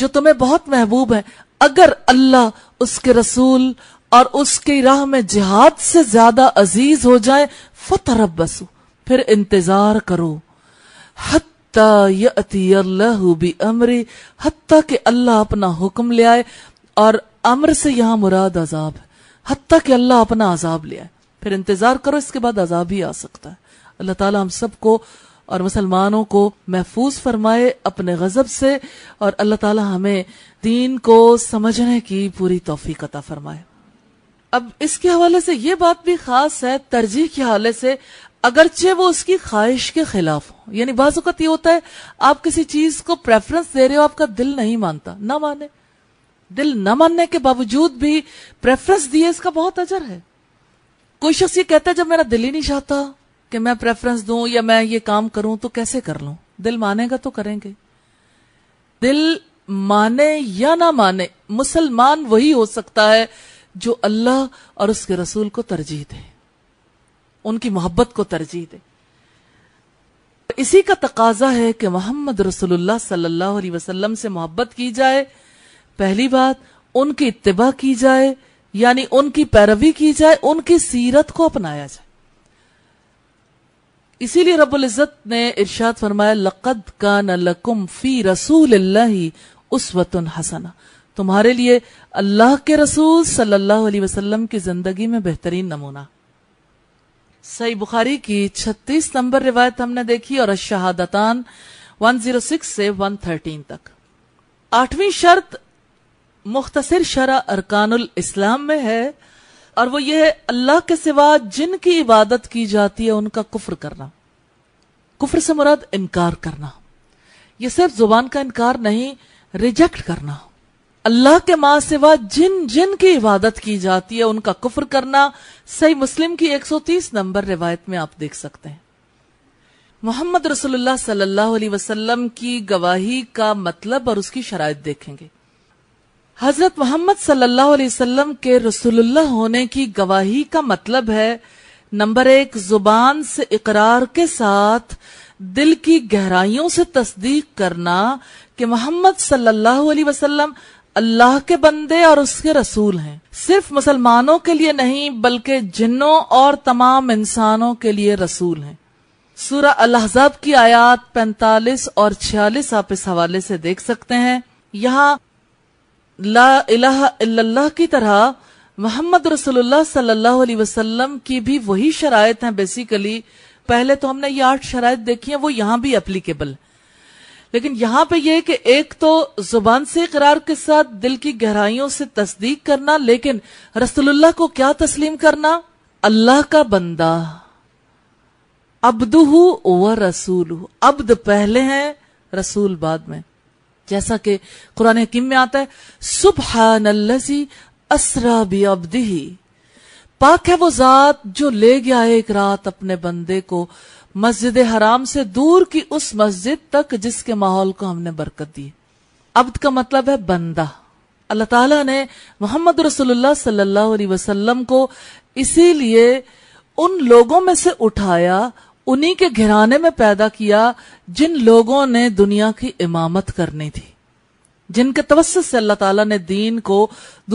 जो तुम्हें बहुत महबूब है अगर अल्लाह उसके रसूल और उसकी राह में जिहाद से ज्यादा अजीज हो जाए फतरब बसू फिर इंतजार करो हत अमरी हती के अल्लाह अपना हुक्म ले आए और अमर से यहाँ मुराद अजाब है हती के अल्लाह अपना अजाब ले आए फिर इंतजार करो इसके बाद अजाब ही आ सकता है अल्लाह ताला हम सबको और मुसलमानों को महफूज फरमाए अपने गजब से और अल्लाह ताला हमें दीन को समझने की पूरी तोफ़ी अता फरमाए अब इसके हवाले से ये बात भी खास है तरजीह के हवाले से अगरचे वो उसकी ख्वाहिश के खिलाफ हो यानी बाजुकत यह होता है आप किसी चीज को प्रेफरेंस दे रहे हो आपका दिल नहीं मानता ना माने दिल ना मानने के बावजूद भी प्रेफरेंस दिए इसका बहुत अजर है कोई शख्स ये कहता है जब मेरा दिल ही नहीं चाहता कि मैं प्रेफरेंस दूं या मैं ये काम करूं तो कैसे कर लू दिल मानेगा तो करेंगे दिल माने या ना माने मुसलमान वही हो सकता है जो अल्लाह और उसके रसूल को तरजीह दे उनकी मोहब्बत को तरजीह दे इसी का तकाजा है कि मोहम्मद रसुल्ला सल्लल्लाहु अलैहि वसल्लम से मोहब्बत की जाए पहली बात उनकी इत्तबा की जाए यानी उनकी पैरवी की जाए उनकी सीरत को अपनाया जाए इसीलिए रब्बुल इज़्ज़त ने इरशाद फरमाया लकद का लकुम फी रसूल उसवतुन हसना तुम्हारे लिए अल्लाह के रसूल सल्लल्लाहु अलैहि वसल्लम की जिंदगी में बेहतरीन नमूना सही बुखारी की छत्तीस नंबर रिवायत हमने देखी और जीरो 106 से 113 तक आठवीं शर्त मुख्तसर शरा अरकानुल इस्लाम में है और वो ये है अल्लाह के सिवा जिनकी इबादत की जाती है उनका कुफर करना कुफर से मुराद इनकार करना ये सिर्फ जुबान का इनकार नहीं रिजेक्ट करना अल्लाह के माँ सिवा जिन जिन की इबादत की जाती है उनका कुफर करना सही मुस्लिम की 130 नंबर रिवायत में आप देख सकते हैं मोहम्मद रसुल्ला सल्लल्लाहु अलैहि वसल्लम की गवाही का मतलब और उसकी शराय देखेंगे हजरत मोहम्मद सल्लल्लाहु अलैहि वसल्लम के रसुल्ला होने की गवाही का मतलब है नंबर एक जुबान से इकरार के साथ दिल की गहराइयों से तस्दीक करना कि मोहम्मद सल्लल्लाहु अलैहि वसल्लम अल्लाह के बंदे और उसके रसूल हैं सिर्फ मुसलमानों के लिए नहीं बल्कि जिन्हों और तमाम इंसानों के लिए रसूल हैं सूरह अलहजब की आयात 45 और 46 आप इस हवाले से देख सकते हैं यहाँ ला की तरह मोहम्मद रसोल्ला सल्लाह वसलम की भी वही शराय है बेसिकली पहले तो हमने ये आठ शराय देखी है वो यहाँ भी अप्लीकेबल है लेकिन यहाँ पे यह कि एक तो जुबान से करार के साथ दिल की गहराइयों से तस्दीक करना लेकिन रसुल्लाह को क्या तस्लीम करना अल्लाह का बंदा अब्दू व रसूल अब्द पहले हैं रसूल बाद में जैसा कि कुरान हकीम में आता है सुबह असरा भी अब्दी पाक है वो जात जो ले गया एक रात अपने बंदे को मस्जिद हराम से दूर की उस मस्जिद तक जिसके माहौल को हमने बरकत दी अब्द का मतलब है बंदा अल्लाह ताला ने मोहम्मद रसोल्ला सल्लल्लाहु अलैहि वसल्लम को इसीलिए उन लोगों में से उठाया उन्हीं के घिराने में पैदा किया जिन लोगों ने दुनिया की इमामत करनी थी जिनके तवस्त से अल्लाह ताला ने दीन को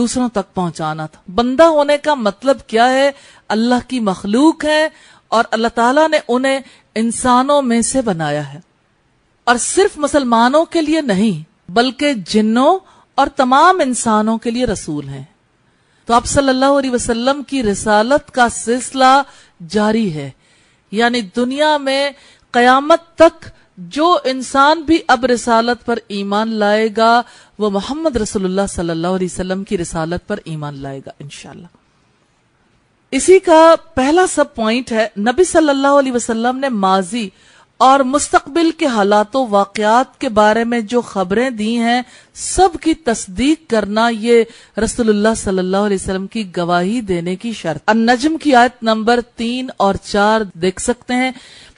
दूसरों तक पहुंचाना था बंदा होने का मतलब क्या है अल्लाह की मखलूक है और अल्लाह ताला ने उन्हें इंसानों में से बनाया है और सिर्फ मुसलमानों के लिए नहीं बल्कि जिन्हों और तमाम इंसानों के लिए रसूल हैं तो आप सल्लल्लाहु अलैहि वसल्लम की रिसालत का सिलसिला जारी है यानी दुनिया में कयामत तक जो इंसान भी अब रिसालत पर ईमान लाएगा वो मोहम्मद रसोल्ला सल्लाम की रिसालत पर ईमान लाएगा इनशाला इसी का पहला सब पॉइंट है नबी सल्लल्लाहु अलैहि वसल्लम ने माजी और मुस्तकबिल के हालातों वाकयात के बारे में जो खबरें दी हैं सब की तस्दीक करना ये रसोल्ला सल्लल्लाहु अलैहि वसल्लम की गवाही देने की शर्त नजम की आयत नंबर तीन और चार देख सकते हैं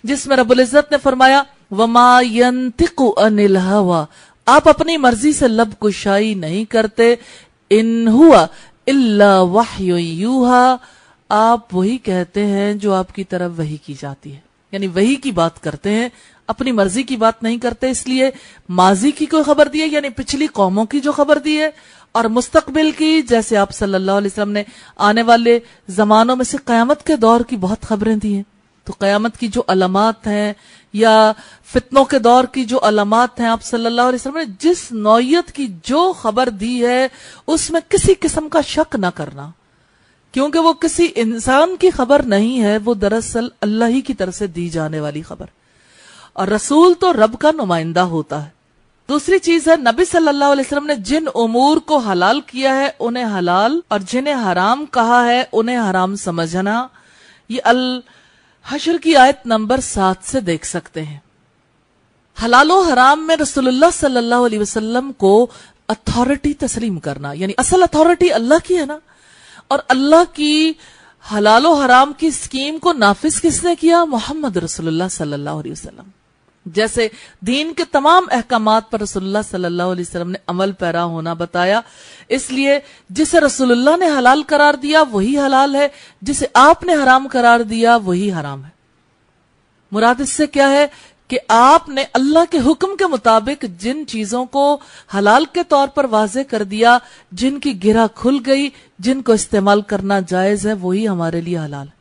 जिसमें रबुल्जत ने फरमाया वमायंतिकु अनिल हवा आप अपनी मर्जी से लब कुशाई नहीं करते इन हुआ इल्ला यूहा आप वही कहते हैं जो आपकी तरफ वही की जाती है यानी वही की बात करते हैं अपनी मर्जी की बात नहीं करते इसलिए माजी की कोई खबर दी है यानी पिछली कौमों की जो खबर दी है और मुस्तकबिल की जैसे आप सल्लल्लाहु अलैहि वसल्लम ने आने वाले जमानों में से कयामत के दौर की बहुत खबरें दी हैं तो क़यामत की जो अलामत हैं या फितनों के दौर की जो अलामत हैं आप सल्लल्लाहु अलैहि वसल्लम ने जिस नोयत की जो खबर दी है उसमें किसी किस्म का शक ना करना क्योंकि वो किसी इंसान की खबर नहीं है वो दरअसल अल्लाह ही की तरफ से दी जाने वाली खबर और रसूल तो रब का नुमाइंदा होता है दूसरी चीज है नबी सल्लल्लाहु अलैहि वसल्लम ने जिन उमूर को हलाल किया है उन्हें हलाल और जिन्हें हराम कहा है उन्हें हराम समझना ये अल हशर की आयत नंबर सात से देख सकते हैं हलालो हराम में रसुल्ला सल्लल्लाहु अलैहि को अथॉरिटी तस्लीम करना यानी असल अथॉरिटी अल्लाह की है ना और अल्लाह की हलालो हराम की स्कीम को नाफिज किसने किया मोहम्मद रसोल्ला सल्लल्लाहु जैसे दीन के तमाम अहकाम पर रसुल्ला सल्लल्लाहु अलैहि वसल्लम ने अमल पैरा होना बताया इसलिए जिसे रसुल्ला ने हलाल करार दिया वही हलाल है जिसे आपने हराम करार दिया वही हराम है मुराद इससे क्या है कि आपने अल्लाह के हुक्म के मुताबिक जिन चीजों को हलाल के तौर पर वाजे कर दिया जिनकी गिरा खुल गई जिनको इस्तेमाल करना जायज है वही हमारे लिए हलाल है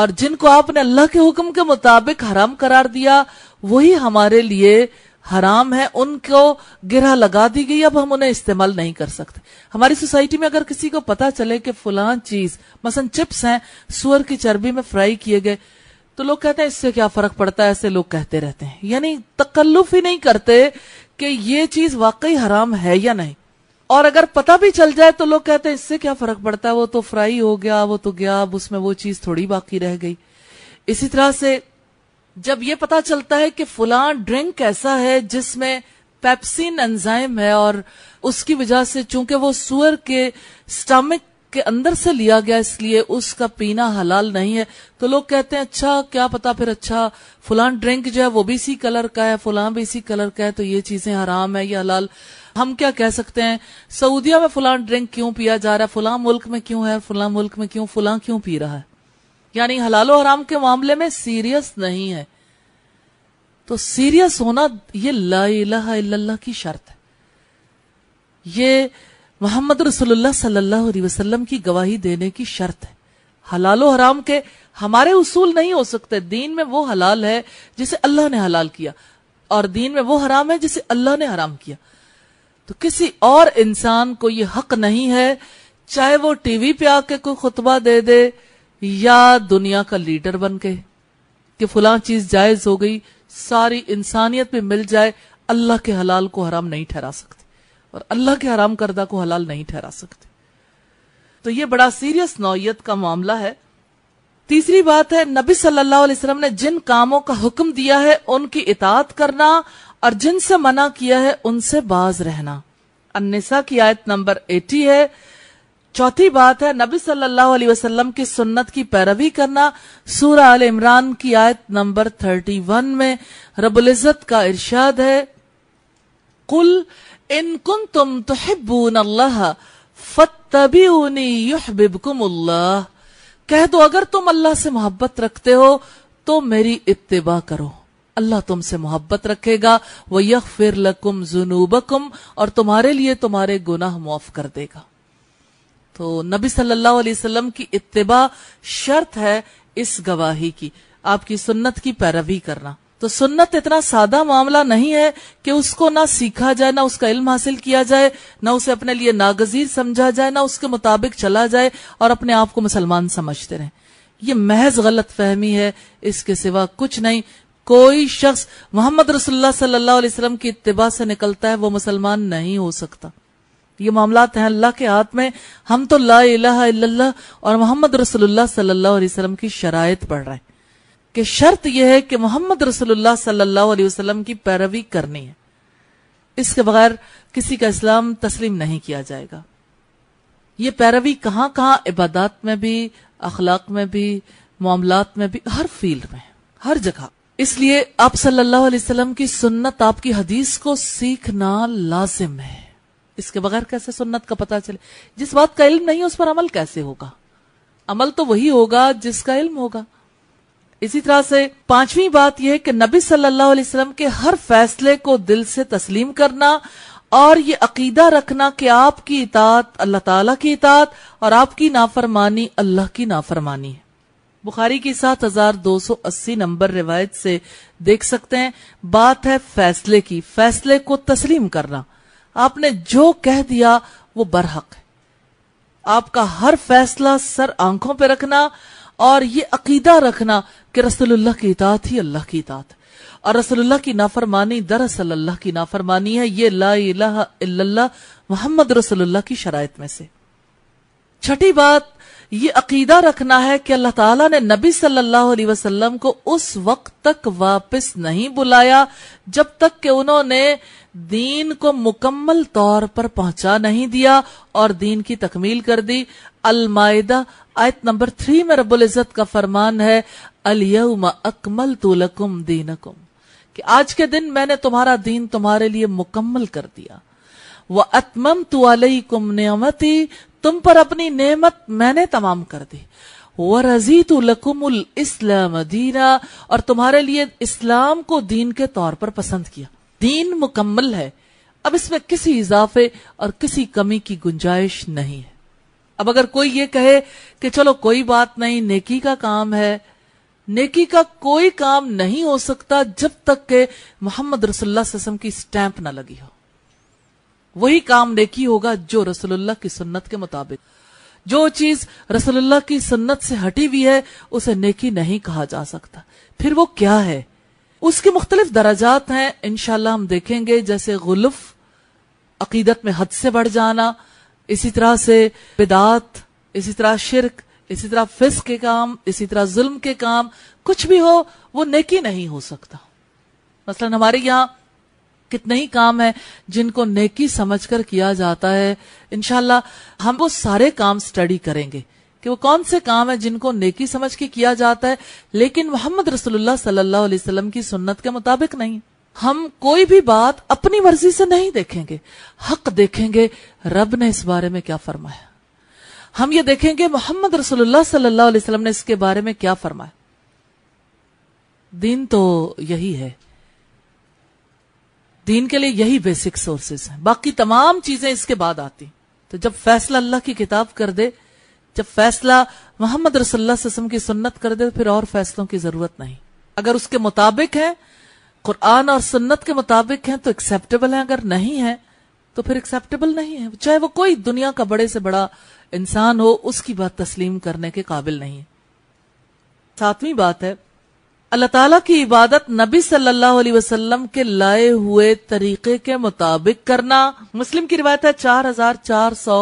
और जिनको आपने अल्लाह के हुक्म के मुताबिक हराम करार दिया वही हमारे लिए हराम है उनको गिरा लगा दी गई अब हम उन्हें इस्तेमाल नहीं कर सकते हमारी सोसाइटी में अगर किसी को पता चले कि फुलान चीज मसन चिप्स हैं सुअर की चर्बी में फ्राई किए गए तो लोग कहते हैं इससे क्या फर्क पड़ता है ऐसे लोग कहते रहते हैं यानी तकल्लुफ ही नहीं करते कि ये चीज वाकई हराम है या नहीं और अगर पता भी चल जाए तो लोग कहते हैं इससे क्या फर्क पड़ता है वो तो फ्राई हो गया वो तो गया अब उसमें वो चीज थोड़ी बाकी रह गई इसी तरह से जब ये पता चलता है कि फुलान ड्रिंक ऐसा है जिसमें पेप्सिन एंजाइम है और उसकी वजह से चूंकि वो सुअर के स्टमक के अंदर से लिया गया इसलिए उसका पीना हलाल नहीं है तो लोग कहते हैं अच्छा क्या पता फिर अच्छा फुलान ड्रिंक जो है वो भी इसी कलर का है फुलान भी इसी कलर का है तो ये चीजें हराम है ये हलाल हम क्या कह सकते हैं सऊदिया में फुलान ड्रिंक क्यों पिया जा रहा है फुलां मुल्क में क्यों है फुलां मुल्क में क्यों फुलां क्यों पी रहा है यानी हलालो हराम के मामले में सीरियस नहीं है तो सीरियस होना ये लाला की शर्त है ये मोहम्मद रसोल्ला सल्लल्लाहु अलैहि वसल्लम की गवाही देने की शर्त है हलाल हराम के हमारे उसूल नहीं हो सकते दीन में वो हलाल है जिसे अल्लाह ने हलाल किया और दीन में वो हराम है जिसे अल्लाह ने हराम किया तो किसी और इंसान को ये हक नहीं है चाहे वो टीवी पे आके कोई खुतबा दे दे या दुनिया का लीडर बन गए कि फुला चीज जायज हो गई सारी इंसानियत में मिल जाए अल्लाह के हलाल को हराम नहीं ठहरा सकते और अल्लाह के हराम करदा को हलाल नहीं ठहरा सकते तो यह बड़ा सीरियस नौयत का मामला है तीसरी बात है नबी सल्लल्लाहु अलैहि वसल्लम ने जिन कामों का हुक्म दिया है उनकी इतात करना और जिनसे मना किया है उनसे बाज रहना अन्निसा की आयत नंबर एटी है चौथी बात है नबी सल्लल्लाहु अलैहि वसल्लम की सुन्नत की पैरवी करना सूरह अल इमरान की आयत नंबर थर्टी वन में रबुल्जत का इरशाद है कुल इन कुन तुम तो हिब्बून अल्लाह फतबी कह दो अगर तुम अल्लाह से मोहब्बत रखते हो तो मेरी इतबा करो अल्लाह तुमसे मोहब्बत रखेगा वह यह फिर लकुम जुनूबकुम और तुम्हारे लिए तुम्हारे गुनाह मुआफ कर देगा तो नबी सल्लल्लाहु अलैहि वसल्लम की इतबा शर्त है इस गवाही की आपकी सुन्नत की पैरवी करना तो सुन्नत इतना सादा मामला नहीं है कि उसको ना सीखा जाए ना उसका इल्म हासिल किया जाए ना उसे अपने लिए नागजीर समझा जाए ना उसके मुताबिक चला जाए और अपने आप को मुसलमान समझते रहे ये महज गलत फहमी है इसके सिवा कुछ नहीं कोई शख्स मोहम्मद रसुल्ला सल्लल्लाहु अलैहि वसल्लम की इतबा से निकलता है वो मुसलमान नहीं हो सकता ये मामला हैं अल्लाह के हाथ में हम तो ला इला और मोहम्मद रसोल्ला सल्लाम की शराय पढ़ रहे हैं कि शर्त यह है कि मोहम्मद रसोल्ला सल्लाम की पैरवी करनी है इसके बगैर किसी का इस्लाम तस्लीम नहीं किया जाएगा ये पैरवी कहाँ कहाँ इबादत में भी अखलाक में भी मामलात में भी हर फील्ड में हर जगह इसलिए आप सल्लाम की सुन्नत आपकी हदीस को सीखना लाजिम है इसके बगैर कैसे सुन्नत का पता चले जिस बात का इल्म नहीं है उस पर अमल कैसे होगा अमल तो वही होगा जिसका इल्म होगा इसी तरह से पांचवी बात यह है कि नबी सल्लल्लाहु अलैहि वसल्लम के हर फैसले को दिल से तस्लीम करना और ये अकीदा रखना कि आपकी इतात अल्लाह ताला की इतात और आपकी नाफरमानी अल्लाह की नाफरमानी है बुखारी की सात हजार दो सौ अस्सी नंबर रिवायत से देख सकते हैं बात है फैसले की फैसले को तस्लीम करना आपने जो कह दिया वो बरहक है आपका हर फैसला सर आंखों पे रखना और ये अकीदा रखना कि रसोल्ला की इतात ही अल्लाह की इतात और रसोल्ला की नाफरमानी दरअसल अल्लाह की नाफरमानी है ये ला मोहम्मद रसोल्ला की शराय में से छठी बात ये अकीदा रखना है कि अल्लाह ताला ने नबी सल्लल्लाहु अलैहि वसल्लम को उस वक्त तक वापस नहीं बुलाया जब तक कि उन्होंने दीन को मुकम्मल तौर पर पहुंचा नहीं दिया और दीन की तकमील कर दी अलमायदा आयत नंबर थ्री में रबुल इज़्ज़त का फरमान है अलयमा अकमल तुलकुम दीनकुम कि आज के दिन मैंने तुम्हारा दीन तुम्हारे लिए मुकम्मल कर दिया अतम अतमम कुम नियमती तुम पर अपनी नेमत मैंने तमाम कर दी व रजी तो इस्लाम दीना और तुम्हारे लिए इस्लाम को दीन के तौर पर पसंद किया दीन मुकम्मल है अब इसमें किसी इजाफे और किसी कमी की गुंजाइश नहीं है अब अगर कोई ये कहे कि चलो कोई बात नहीं नेकी का काम है नेकी का कोई काम नहीं हो सकता जब तक के मोहम्मद रसुल्ला की स्टैंप ना लगी हो वही काम नेकी होगा जो रसोल्ला की सुन्नत के मुताबिक जो चीज रसोल्ला की सुन्नत से हटी हुई है उसे नेकी नहीं कहा जा सकता फिर वो क्या है उसके मुख्तलिफ दराजात हैं इनशाला हम देखेंगे जैसे गुल्फ अकीदत में हद से बढ़ जाना इसी तरह से बिदात इसी तरह शिरक इसी तरह फिस के काम इसी तरह जुल्म के काम कुछ भी हो वो नेकी नहीं हो सकता मसलन हमारे यहाँ कितने ही काम है जिनको नेकी समझकर किया जाता है इनशाला हम वो सारे काम स्टडी करेंगे कि वो कौन से काम है जिनको नेकी समझ के किया जाता है लेकिन मोहम्मद रसुल्ला सल्लल्लाहु की सुन्नत के मुताबिक नहीं हम कोई भी बात अपनी मर्जी से नहीं देखेंगे हक देखेंगे रब ने इस बारे में क्या फरमाया हम ये देखेंगे मोहम्मद रसुल्ला सल्लल्लाहु ने इसके बारे में क्या फरमाया दिन तो यही है दीन के लिए यही बेसिक सोर्सेज हैं बाकी तमाम चीजें इसके बाद आती तो जब फैसला अल्लाह की किताब कर दे जब फैसला मोहम्मद रसल्लाम की सुन्नत कर दे तो फिर और फैसलों की जरूरत नहीं अगर उसके मुताबिक है कुरान और सुन्नत के मुताबिक है तो एक्सेप्टेबल है अगर नहीं है तो फिर एक्सेप्टेबल नहीं है चाहे वो कोई दुनिया का बड़े से बड़ा इंसान हो उसकी बात तस्लीम करने के काबिल नहीं है सातवीं बात है अल्लाह ताला की इबादत नबी सल्लल्लाहु अलैहि वसल्लम के लाए हुए तरीके के मुताबिक करना मुस्लिम की रिवायत है चार हजार चार सौ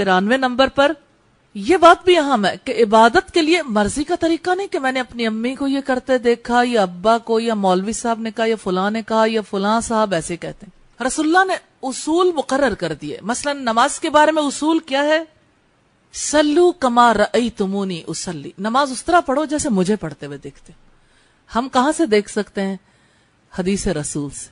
तिरानवे नंबर पर यह बात भी अहम है कि इबादत के लिए मर्जी का तरीका नहीं कि मैंने अपनी अम्मी को ये करते देखा या अब्बा को या मौलवी साहब ने कहा या फुला ने कहा या फुला साहब ऐसे कहते हैं रसुल्ला ने उसूल मुकर कर दिए मसलन नमाज के बारे में उसूल क्या है सल्लू कमा रई तुमूनी उसल्ली नमाज उस तरह पढ़ो जैसे मुझे पढ़ते हुए देखते हम कहा से देख सकते हैं हदीस रसूल से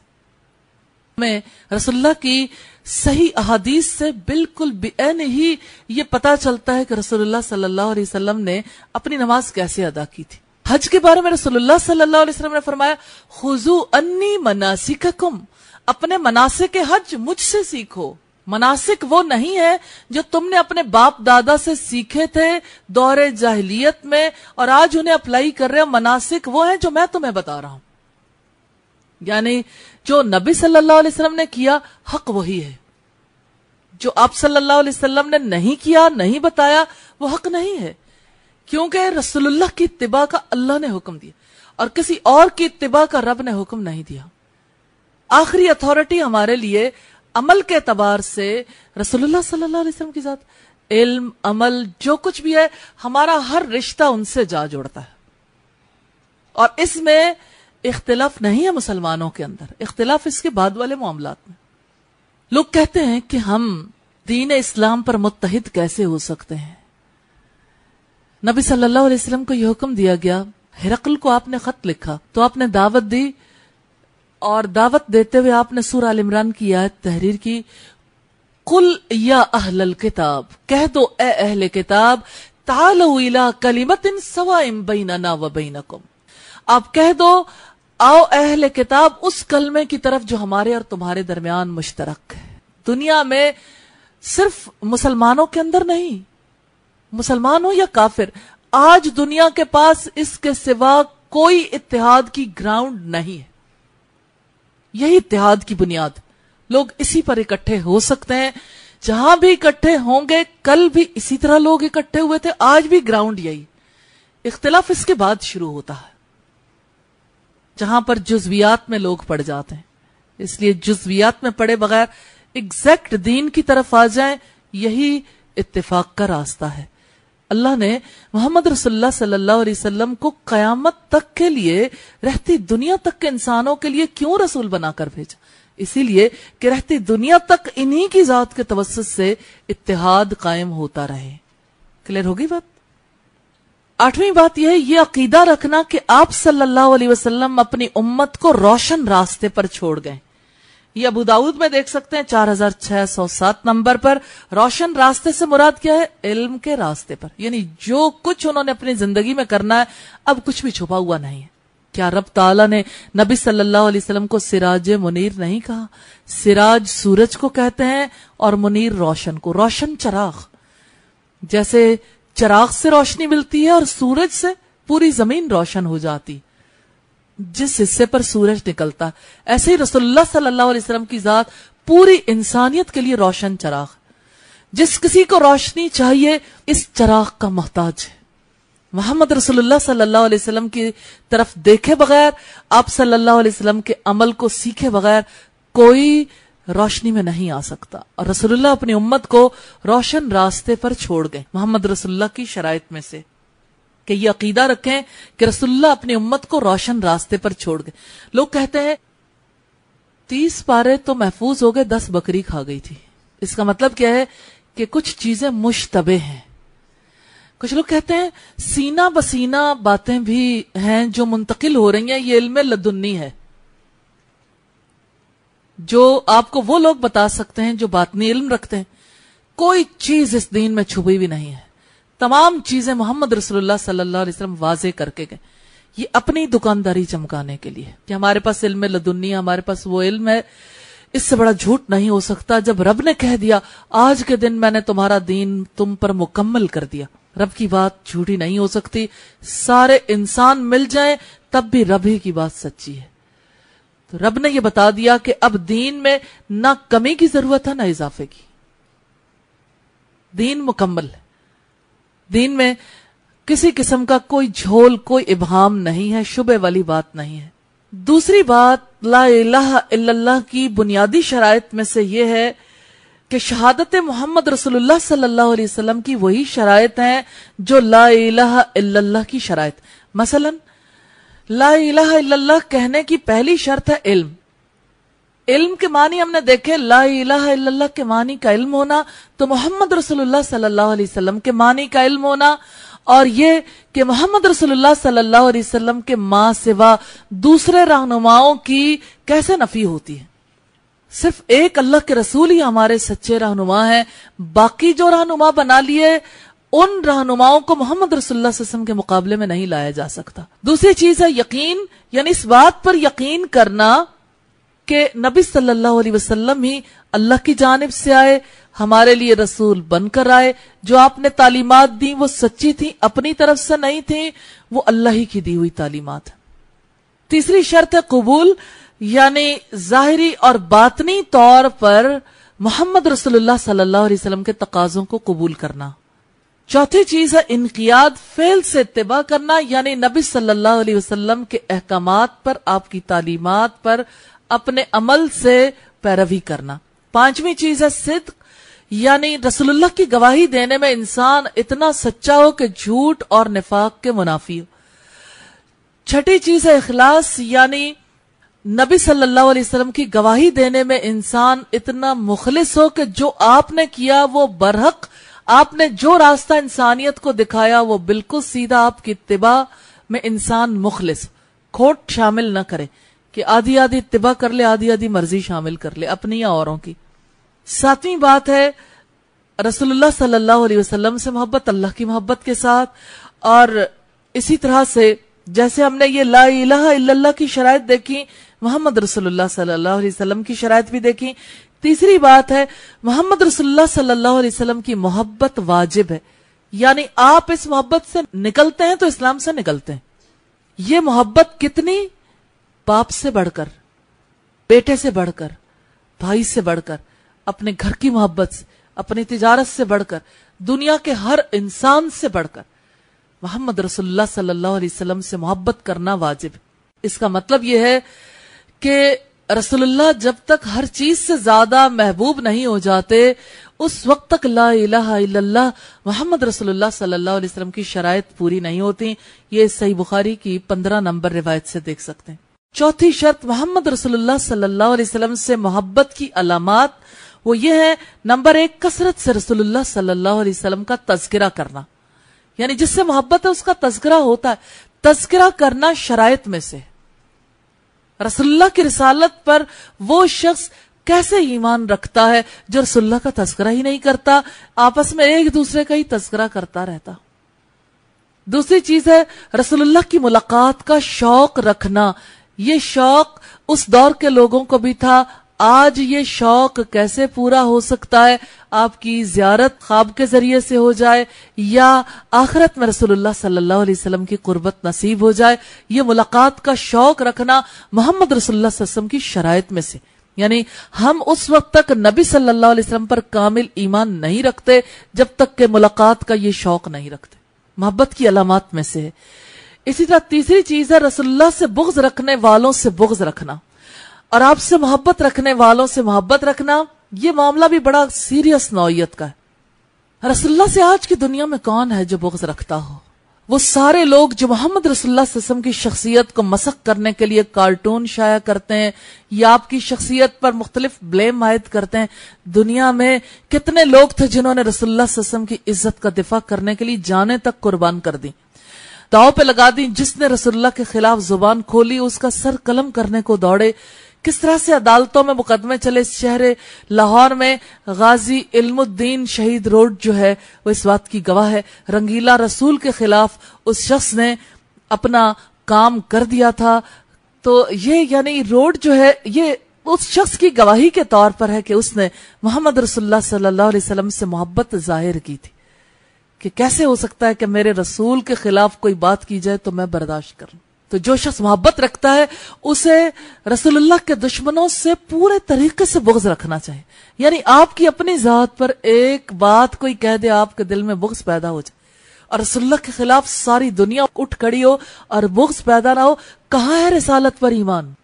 हमें रसुल्ला की सही अहादीस से बिल्कुल बेन ही ये पता चलता है कि रसोल्ला सल्लाह ने अपनी नमाज कैसे अदा की थी हज के बारे में रसोल्ला सल्लाह ने फरमाया खुजू अन्नी मनासिककुम अपने मनासे के हज मुझसे सीखो मनासिक वो नहीं है जो तुमने अपने बाप दादा से सीखे थे दौरे जाहिलियत में और आज उन्हें अप्लाई कर रहे हो मनासिक वो है जो मैं तुम्हें बता रहा हूं यानी जो नबी सल्लल्लाहु अलैहि वसल्लम ने किया हक वही है जो आप सल्लल्लाहु अलैहि वसल्लम ने नहीं किया नहीं बताया वो हक नहीं है क्योंकि रसुल्लाह की इतबा का अल्लाह ने हुक्म दिया और किसी और की इतबा का रब ने हुक्म नहीं दिया आखिरी अथॉरिटी हमारे लिए अमल के अतबार से रसोल्ला सल्लल्लाहु की ज़ात इल्म अमल जो कुछ भी है हमारा हर रिश्ता उनसे जा जोड़ता है और इसमें इख्तलाफ नहीं है मुसलमानों के अंदर इख्तलाफ इसके बाद वाले मामला में लोग कहते हैं कि हम दीन इस्लाम पर मुतहद कैसे हो सकते हैं नबी सल्लाम को यह हुक्म दिया गया हिरकल को आपने खत लिखा तो आपने दावत दी और दावत देते हुए आपने सूर आल इमरान की आयत तहरीर की कुल या अहल किताब कह दो ए अहल किताब ताला कलिमत इन सवाइम बैनना व बैनकुम आप कह दो आओ अहल किताब उस कलमे की तरफ जो हमारे और तुम्हारे दरमियान मुश्तरक है दुनिया में सिर्फ मुसलमानों के अंदर नहीं मुसलमान हो या काफिर आज दुनिया के पास इसके सिवा कोई इतिहाद की ग्राउंड नहीं है यही इतिहाद की बुनियाद लोग इसी पर इकट्ठे हो सकते हैं जहां भी इकट्ठे होंगे कल भी इसी तरह लोग इकट्ठे हुए थे आज भी ग्राउंड यही इख्तलाफ इसके बाद शुरू होता है जहां पर जुजवियात में लोग पड़ जाते हैं इसलिए जुजवियात में पड़े बगैर एग्जैक्ट दीन की तरफ आ जाए यही इत्तेफाक का रास्ता है अल्लाह ने मोहम्मद रसुल्ला सल्लल्लाहु अलैहि वसल्लम को कयामत तक के लिए रहती दुनिया तक के इंसानों के लिए क्यों रसूल बनाकर भेजा इसीलिए कि रहती दुनिया तक इन्हीं की जात के तवसत से इतिहाद कायम होता रहे क्लियर होगी बात आठवीं बात यह है ये अकीदा रखना कि आप सल्लल्लाहु अलैहि वसल्लम अपनी उम्मत को रोशन रास्ते पर छोड़ गए ये अबूदाऊद में देख सकते हैं चार हजार छह सौ सात नंबर पर रोशन रास्ते से मुराद क्या है इल्म के रास्ते पर यानी जो कुछ उन्होंने अपनी जिंदगी में करना है अब कुछ भी छुपा हुआ नहीं है क्या रब ताला ने नबी सल्लल्लाहु अलैहि वसल्लम को सिराज मुनीर नहीं कहा सिराज सूरज को कहते हैं और मुनीर रोशन को रोशन चराग जैसे चराग से रोशनी मिलती है और सूरज से पूरी जमीन रोशन हो जाती जिस हिस्से पर सूरज निकलता ऐसे ही रसोल्ला सल्लल्लाहु की जात पूरी इंसानियत के लिए रोशन चराग जिस किसी को रोशनी चाहिए इस चराग का मोहताज है मोहम्मद रसोल्ला सल्लल्लाहु की तरफ देखे बगैर आप सल्लल्लाहु के अमल को सीखे बगैर कोई रोशनी में नहीं आ सकता और रसोल्ला अपनी उम्मत को रोशन रास्ते पर छोड़ गए मोहम्मद रसोल्ला की शराय में से कि ये अकीदा रखें कि रसुल्ला अपनी उम्मत को रोशन रास्ते पर छोड़ गए लोग कहते हैं तीस पारे तो महफूज हो गए दस बकरी खा गई थी इसका मतलब क्या है कि कुछ चीजें मुश्तबे हैं कुछ लोग कहते हैं सीना बसीना बातें भी हैं जो मुंतकिल हो रही हैं ये इल्म लदुन्नी है जो आपको वो लोग बता सकते हैं जो बातनी इल्म रखते हैं कोई चीज इस दिन में छुपी भी नहीं है तमाम चीजें मोहम्मद रसुल्ला सल्लल्लाहु अलैहि वसल्लम वाजे करके गए ये अपनी दुकानदारी चमकाने के लिए कि हमारे पास इल्म लदुन्नी हमारे पास वो इल्म है इससे बड़ा झूठ नहीं हो सकता जब रब ने कह दिया आज के दिन मैंने तुम्हारा दीन तुम पर मुकम्मल कर दिया रब की बात झूठी नहीं हो सकती सारे इंसान मिल जाए तब भी रब ही की बात सच्ची है तो रब ने यह बता दिया कि अब दीन में ना कमी की जरूरत है ना इजाफे की दीन मुकम्मल है दीन में किसी किस्म का कोई झोल कोई इबाम नहीं है शुभ वाली बात नहीं है दूसरी बात लाला की बुनियादी शराय में से यह है कि शहादत मोहम्मद रसुल्ला सल्लल्लाहु की वही शरात है जो लाला इलाहा की शराय मसलन ला इलाहा कहने की पहली शर्त है इल्म इल्म के मानी हमने देखे ला के मानी का इल्म होना तो मोहम्मद रसोल्ला सल्लाम के मानी का इल्म होना और ये कि मोहम्मद रसोल्ला सल्लाम के माँ सिवा दूसरे रहनुमाओं की कैसे नफी होती है सिर्फ एक अल्लाह के रसूल ही हमारे सच्चे रहनुमा हैं बाकी जो रहनुमा बना लिए उन रहनुमाओं को मोहम्मद रसुल्ला के मुकाबले में नहीं लाया जा सकता दूसरी चीज है यकीन यानी इस बात पर यकीन करना कि नबी सल्लल्लाहु अलैहि वसल्लम ही अल्लाह की जानब से आए हमारे लिए रसूल बनकर आए जो आपने तालीमत दी वो सच्ची थी अपनी तरफ से नहीं थी वो अल्लाह ही की दी हुई तालीमत तीसरी शर्त है कबूल यानी जाहरी और बातनी तौर पर मोहम्मद रसोल्ला सल्लल्लाहु अलैहि वसल्लम के तकाजों को कबूल करना चौथी चीज है इनकियाद फेल से इतबा करना यानी नबी सल्लल्लाहु अलैहि वसल्लम के अहकाम पर आपकी तालीमत पर अपने अमल से पैरवी करना पांचवी चीज है सिद्ध यानी रसुल्ला की गवाही देने में इंसान इतना सच्चा हो कि झूठ और निफाक के मुनाफी हो छठी चीज है अखलास यानी नबी सल्लल्लाहु अलैहि वसल्लम की गवाही देने में इंसान इतना मुखलिस हो कि जो आपने किया वो बरहक आपने जो रास्ता इंसानियत को दिखाया वो बिल्कुल सीधा आपकी तिबा में इंसान मुखलिस खोट शामिल न करे कि आधी आधी इतबा कर ले आधी आधी मर्जी शामिल कर ले अपनी या औरों की सातवीं बात है रसुल्ला सल्ला वसलम से मोहब्बत अल्लाह की मोहब्बत के साथ और इसी तरह से जैसे हमने ये लाला की शरात देखी मोहम्मद रसोल्ला सल्लाम की शरात भी देखी तीसरी बात है मोहम्मद रसुल्ला सल्ला की मोहब्बत वाजिब है यानी आप इस मोहब्बत से निकलते हैं तो इस्लाम से निकलते हैं ये मोहब्बत कितनी बाप से बढ़कर बेटे से बढ़कर भाई से बढ़कर अपने घर की मोहब्बत से अपनी तिजारत से बढ़कर दुनिया के हर इंसान से बढ़कर मोहम्मद रसुल्ला सल्लल्लाहु से मोहब्बत करना वाजिब है इसका मतलब यह है कि रसुल्ला जब तक हर चीज से ज्यादा महबूब नहीं हो जाते उस वक्त तक लाला मोहम्मद रसुल्ला सल्लल्लाहु की शराय पूरी नहीं होती ये सही बुखारी की पंद्रह नंबर रिवायत से देख सकते हैं चौथी शर्त मोहम्मद रसोल्ला सल्लल्लाहु अलैहि वसल्लम से मोहब्बत की अलामत वो ये है नंबर एक कसरत से रसोल्ला सल्लल्लाहु अलैहि वसल्लम का तस्करा करना यानी जिससे मोहब्बत है उसका तस्करा होता है तस्करा करना शरायत में से रसुल्ला की रिसालत पर वो शख्स कैसे ईमान रखता है जो रसुल्ला का तस्करा ही नहीं करता आपस में एक दूसरे का ही तस्करा करता रहता दूसरी चीज है रसुल्ला की मुलाकात का शौक रखना ये शौक उस दौर के लोगों को भी था आज ये शौक कैसे पूरा हो सकता है आपकी जियारत ख्वाब के जरिए से हो जाए या आखिरत में रसोल्ला सल्लल्लाहु अलैहि वसल्लम की कुर्बत नसीब हो जाए ये मुलाकात का शौक रखना मोहम्मद रसोल्ला वसल्लम की शरात में से यानी हम उस वक्त तक नबी सल्लल्लाहु अलैहि वसल्लम पर कामिल ईमान नहीं रखते जब तक के मुलाकात का ये शौक नहीं रखते मोहब्बत की अलामत में से है इसी तरह तीसरी चीज है रसुल्ला से बुग्ज रखने वालों से बुग्ज रखना और आपसे मोहब्बत रखने वालों से मोहब्बत रखना यह मामला भी बड़ा सीरियस नौत का है रसुल्ला से आज की दुनिया में कौन है जो बुग्ज रखता हो वो सारे लोग जो मोहम्मद रसुल्ला की शख्सियत को मसक करने के लिए कार्टून शाया करते हैं या आपकी शख्सियत पर मुख्तलिफ ब्लेम आयद करते हैं दुनिया में कितने लोग थे जिन्होंने रसुल्ला की इज्जत का दिफा करने के लिए जाने तक कुर्बान कर दी दाव पे लगा दी जिसने रसुल्ला के खिलाफ जुबान खोली उसका सर कलम करने को दौड़े किस तरह से अदालतों में मुकदमे चले शहर लाहौर में गाजी इल्मुद्दीन शहीद रोड जो है वो इस बात की गवाह है रंगीला रसूल के खिलाफ उस शख्स ने अपना काम कर दिया था तो ये यानी रोड जो है ये उस शख्स की गवाही के तौर पर है कि उसने मोहम्मद रसुल्ला सल्लाम से मोहब्बत जाहिर की थी कि कैसे हो सकता है कि मेरे रसूल के खिलाफ कोई बात की जाए तो मैं बर्दाश्त कर तो जो शख्स मोहब्बत रखता है उसे रसूलुल्लाह के दुश्मनों से पूरे तरीके से बुग्ज रखना चाहिए यानी आपकी अपनी जात पर एक बात कोई कह दे आपके दिल में बुग्ज पैदा हो जाए और रसुल्लाह के खिलाफ सारी दुनिया उठ खड़ी हो और बुग्ज पैदा ना हो कहाँ है रिसालत पर ईमान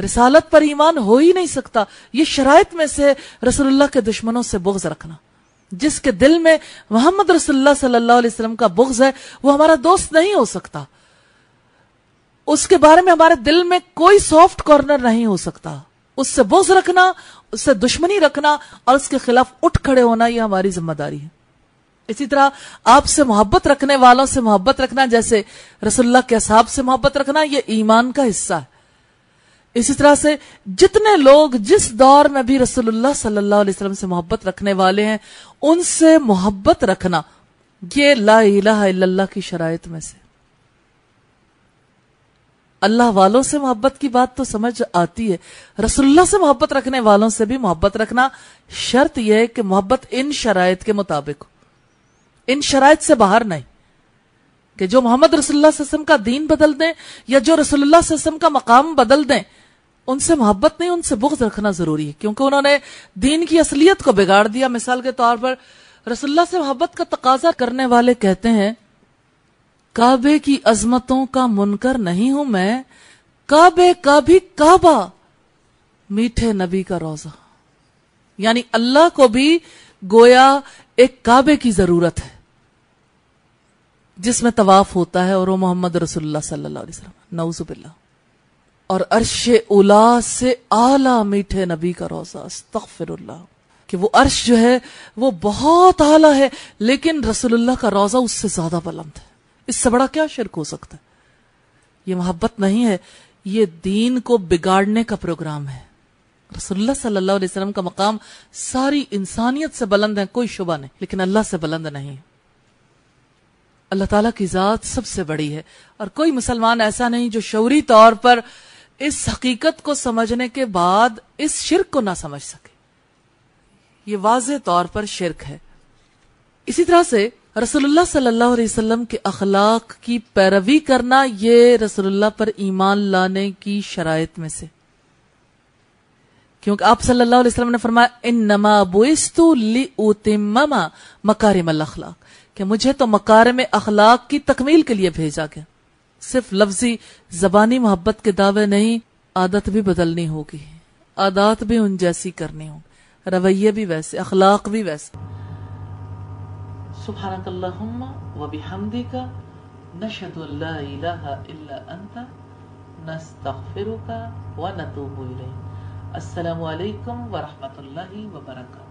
रिसालत पर ईमान हो ही नहीं सकता ये शरायत में से रसुल्लाह के दुश्मनों से बुग्ज रखना जिसके दिल में मोहम्मद रसुल्ला सल्लल्लाहु अलैहि वसल्लम का बुग्ज है वो हमारा दोस्त नहीं हो सकता उसके बारे में हमारे दिल में कोई सॉफ्ट कॉर्नर नहीं हो सकता उससे बुग्ज रखना उससे दुश्मनी रखना और उसके खिलाफ उठ खड़े होना यह हमारी जिम्मेदारी है इसी तरह आपसे मोहब्बत रखने वालों से मोहब्बत रखना जैसे रसुल्ला के साहब से मोहब्बत रखना यह ईमान का हिस्सा है इसी तरह से जितने लोग जिस दौर में भी रसोल्ला सल्लल्लाहु अलैहि वसल्लम से मोहब्बत रखने वाले हैं उनसे मोहब्बत रखना ये ला इलाहा की शराय में से अल्लाह वालों से मोहब्बत की बात तो समझ आती है रसुल्ला से मोहब्बत रखने वालों से भी मोहब्बत रखना शर्त यह है कि मोहब्बत इन शराय के मुताबिक हो इन शराय से बाहर नहीं कि जो मोहम्मद रसुल्ला का दीन बदल दें या जो रसुल्ला का मकाम बदल दें उनसे मोहब्बत नहीं उनसे बुख्त रखना जरूरी है क्योंकि उन्होंने दीन की असलियत को बिगाड़ दिया मिसाल के तौर पर रसुल्ला से मोहब्बत का तकाजा करने वाले कहते हैं काबे की अजमतों का मुनकर नहीं हूं मैं काबे का भी काबा मीठे नबी का रोजा यानी अल्लाह को भी गोया एक काबे की जरूरत है जिसमें तवाफ होता है और वो मोहम्मद रसुल्ला सल्लल्लाहु अलैहि वसल्लम और अर्श उला से आला मीठे नबी का रोजा अस्तफिरल्ला कि वो अर्श जो है वो बहुत आला है लेकिन रसुल्ला का रोजा उससे ज्यादा बुलंद है इससे बड़ा क्या शिरक हो सकता है ये मोहब्बत नहीं है ये दीन को बिगाड़ने का प्रोग्राम है रसुल्ला सल्ला का मकाम सारी इंसानियत से बुलंद है कोई शुबा नहीं लेकिन अल्लाह से बुलंद नहीं है अल्लाह तला की जात सबसे बड़ी है और कोई मुसलमान ऐसा नहीं जो शौरी तौर पर इस हकीकत को समझने के बाद इस शिरक को ना समझ सके ये वाज तौर पर शिरक है इसी तरह से रसोल्ला सल्लाह के अखलाक की पैरवी करना ये रसोल्ला पर ईमान लाने की शराय में से क्योंकि आप सल्लल्लाहु अलैहि वसल्लम ने फरमाया इन नमा बोस्तु ली उतिमा अखलाक मुझे तो मकार में अखलाक की तकमील के लिए भेजा गया सिर्फ लफ्जी जबानी मोहब्बत के दावे नहीं आदत भी बदलनी होगी आदात भी उन जैसी करनी होगी रवैये भी वैसे अखलाक भी वैसे सुबहानकल्लाहुम्मा व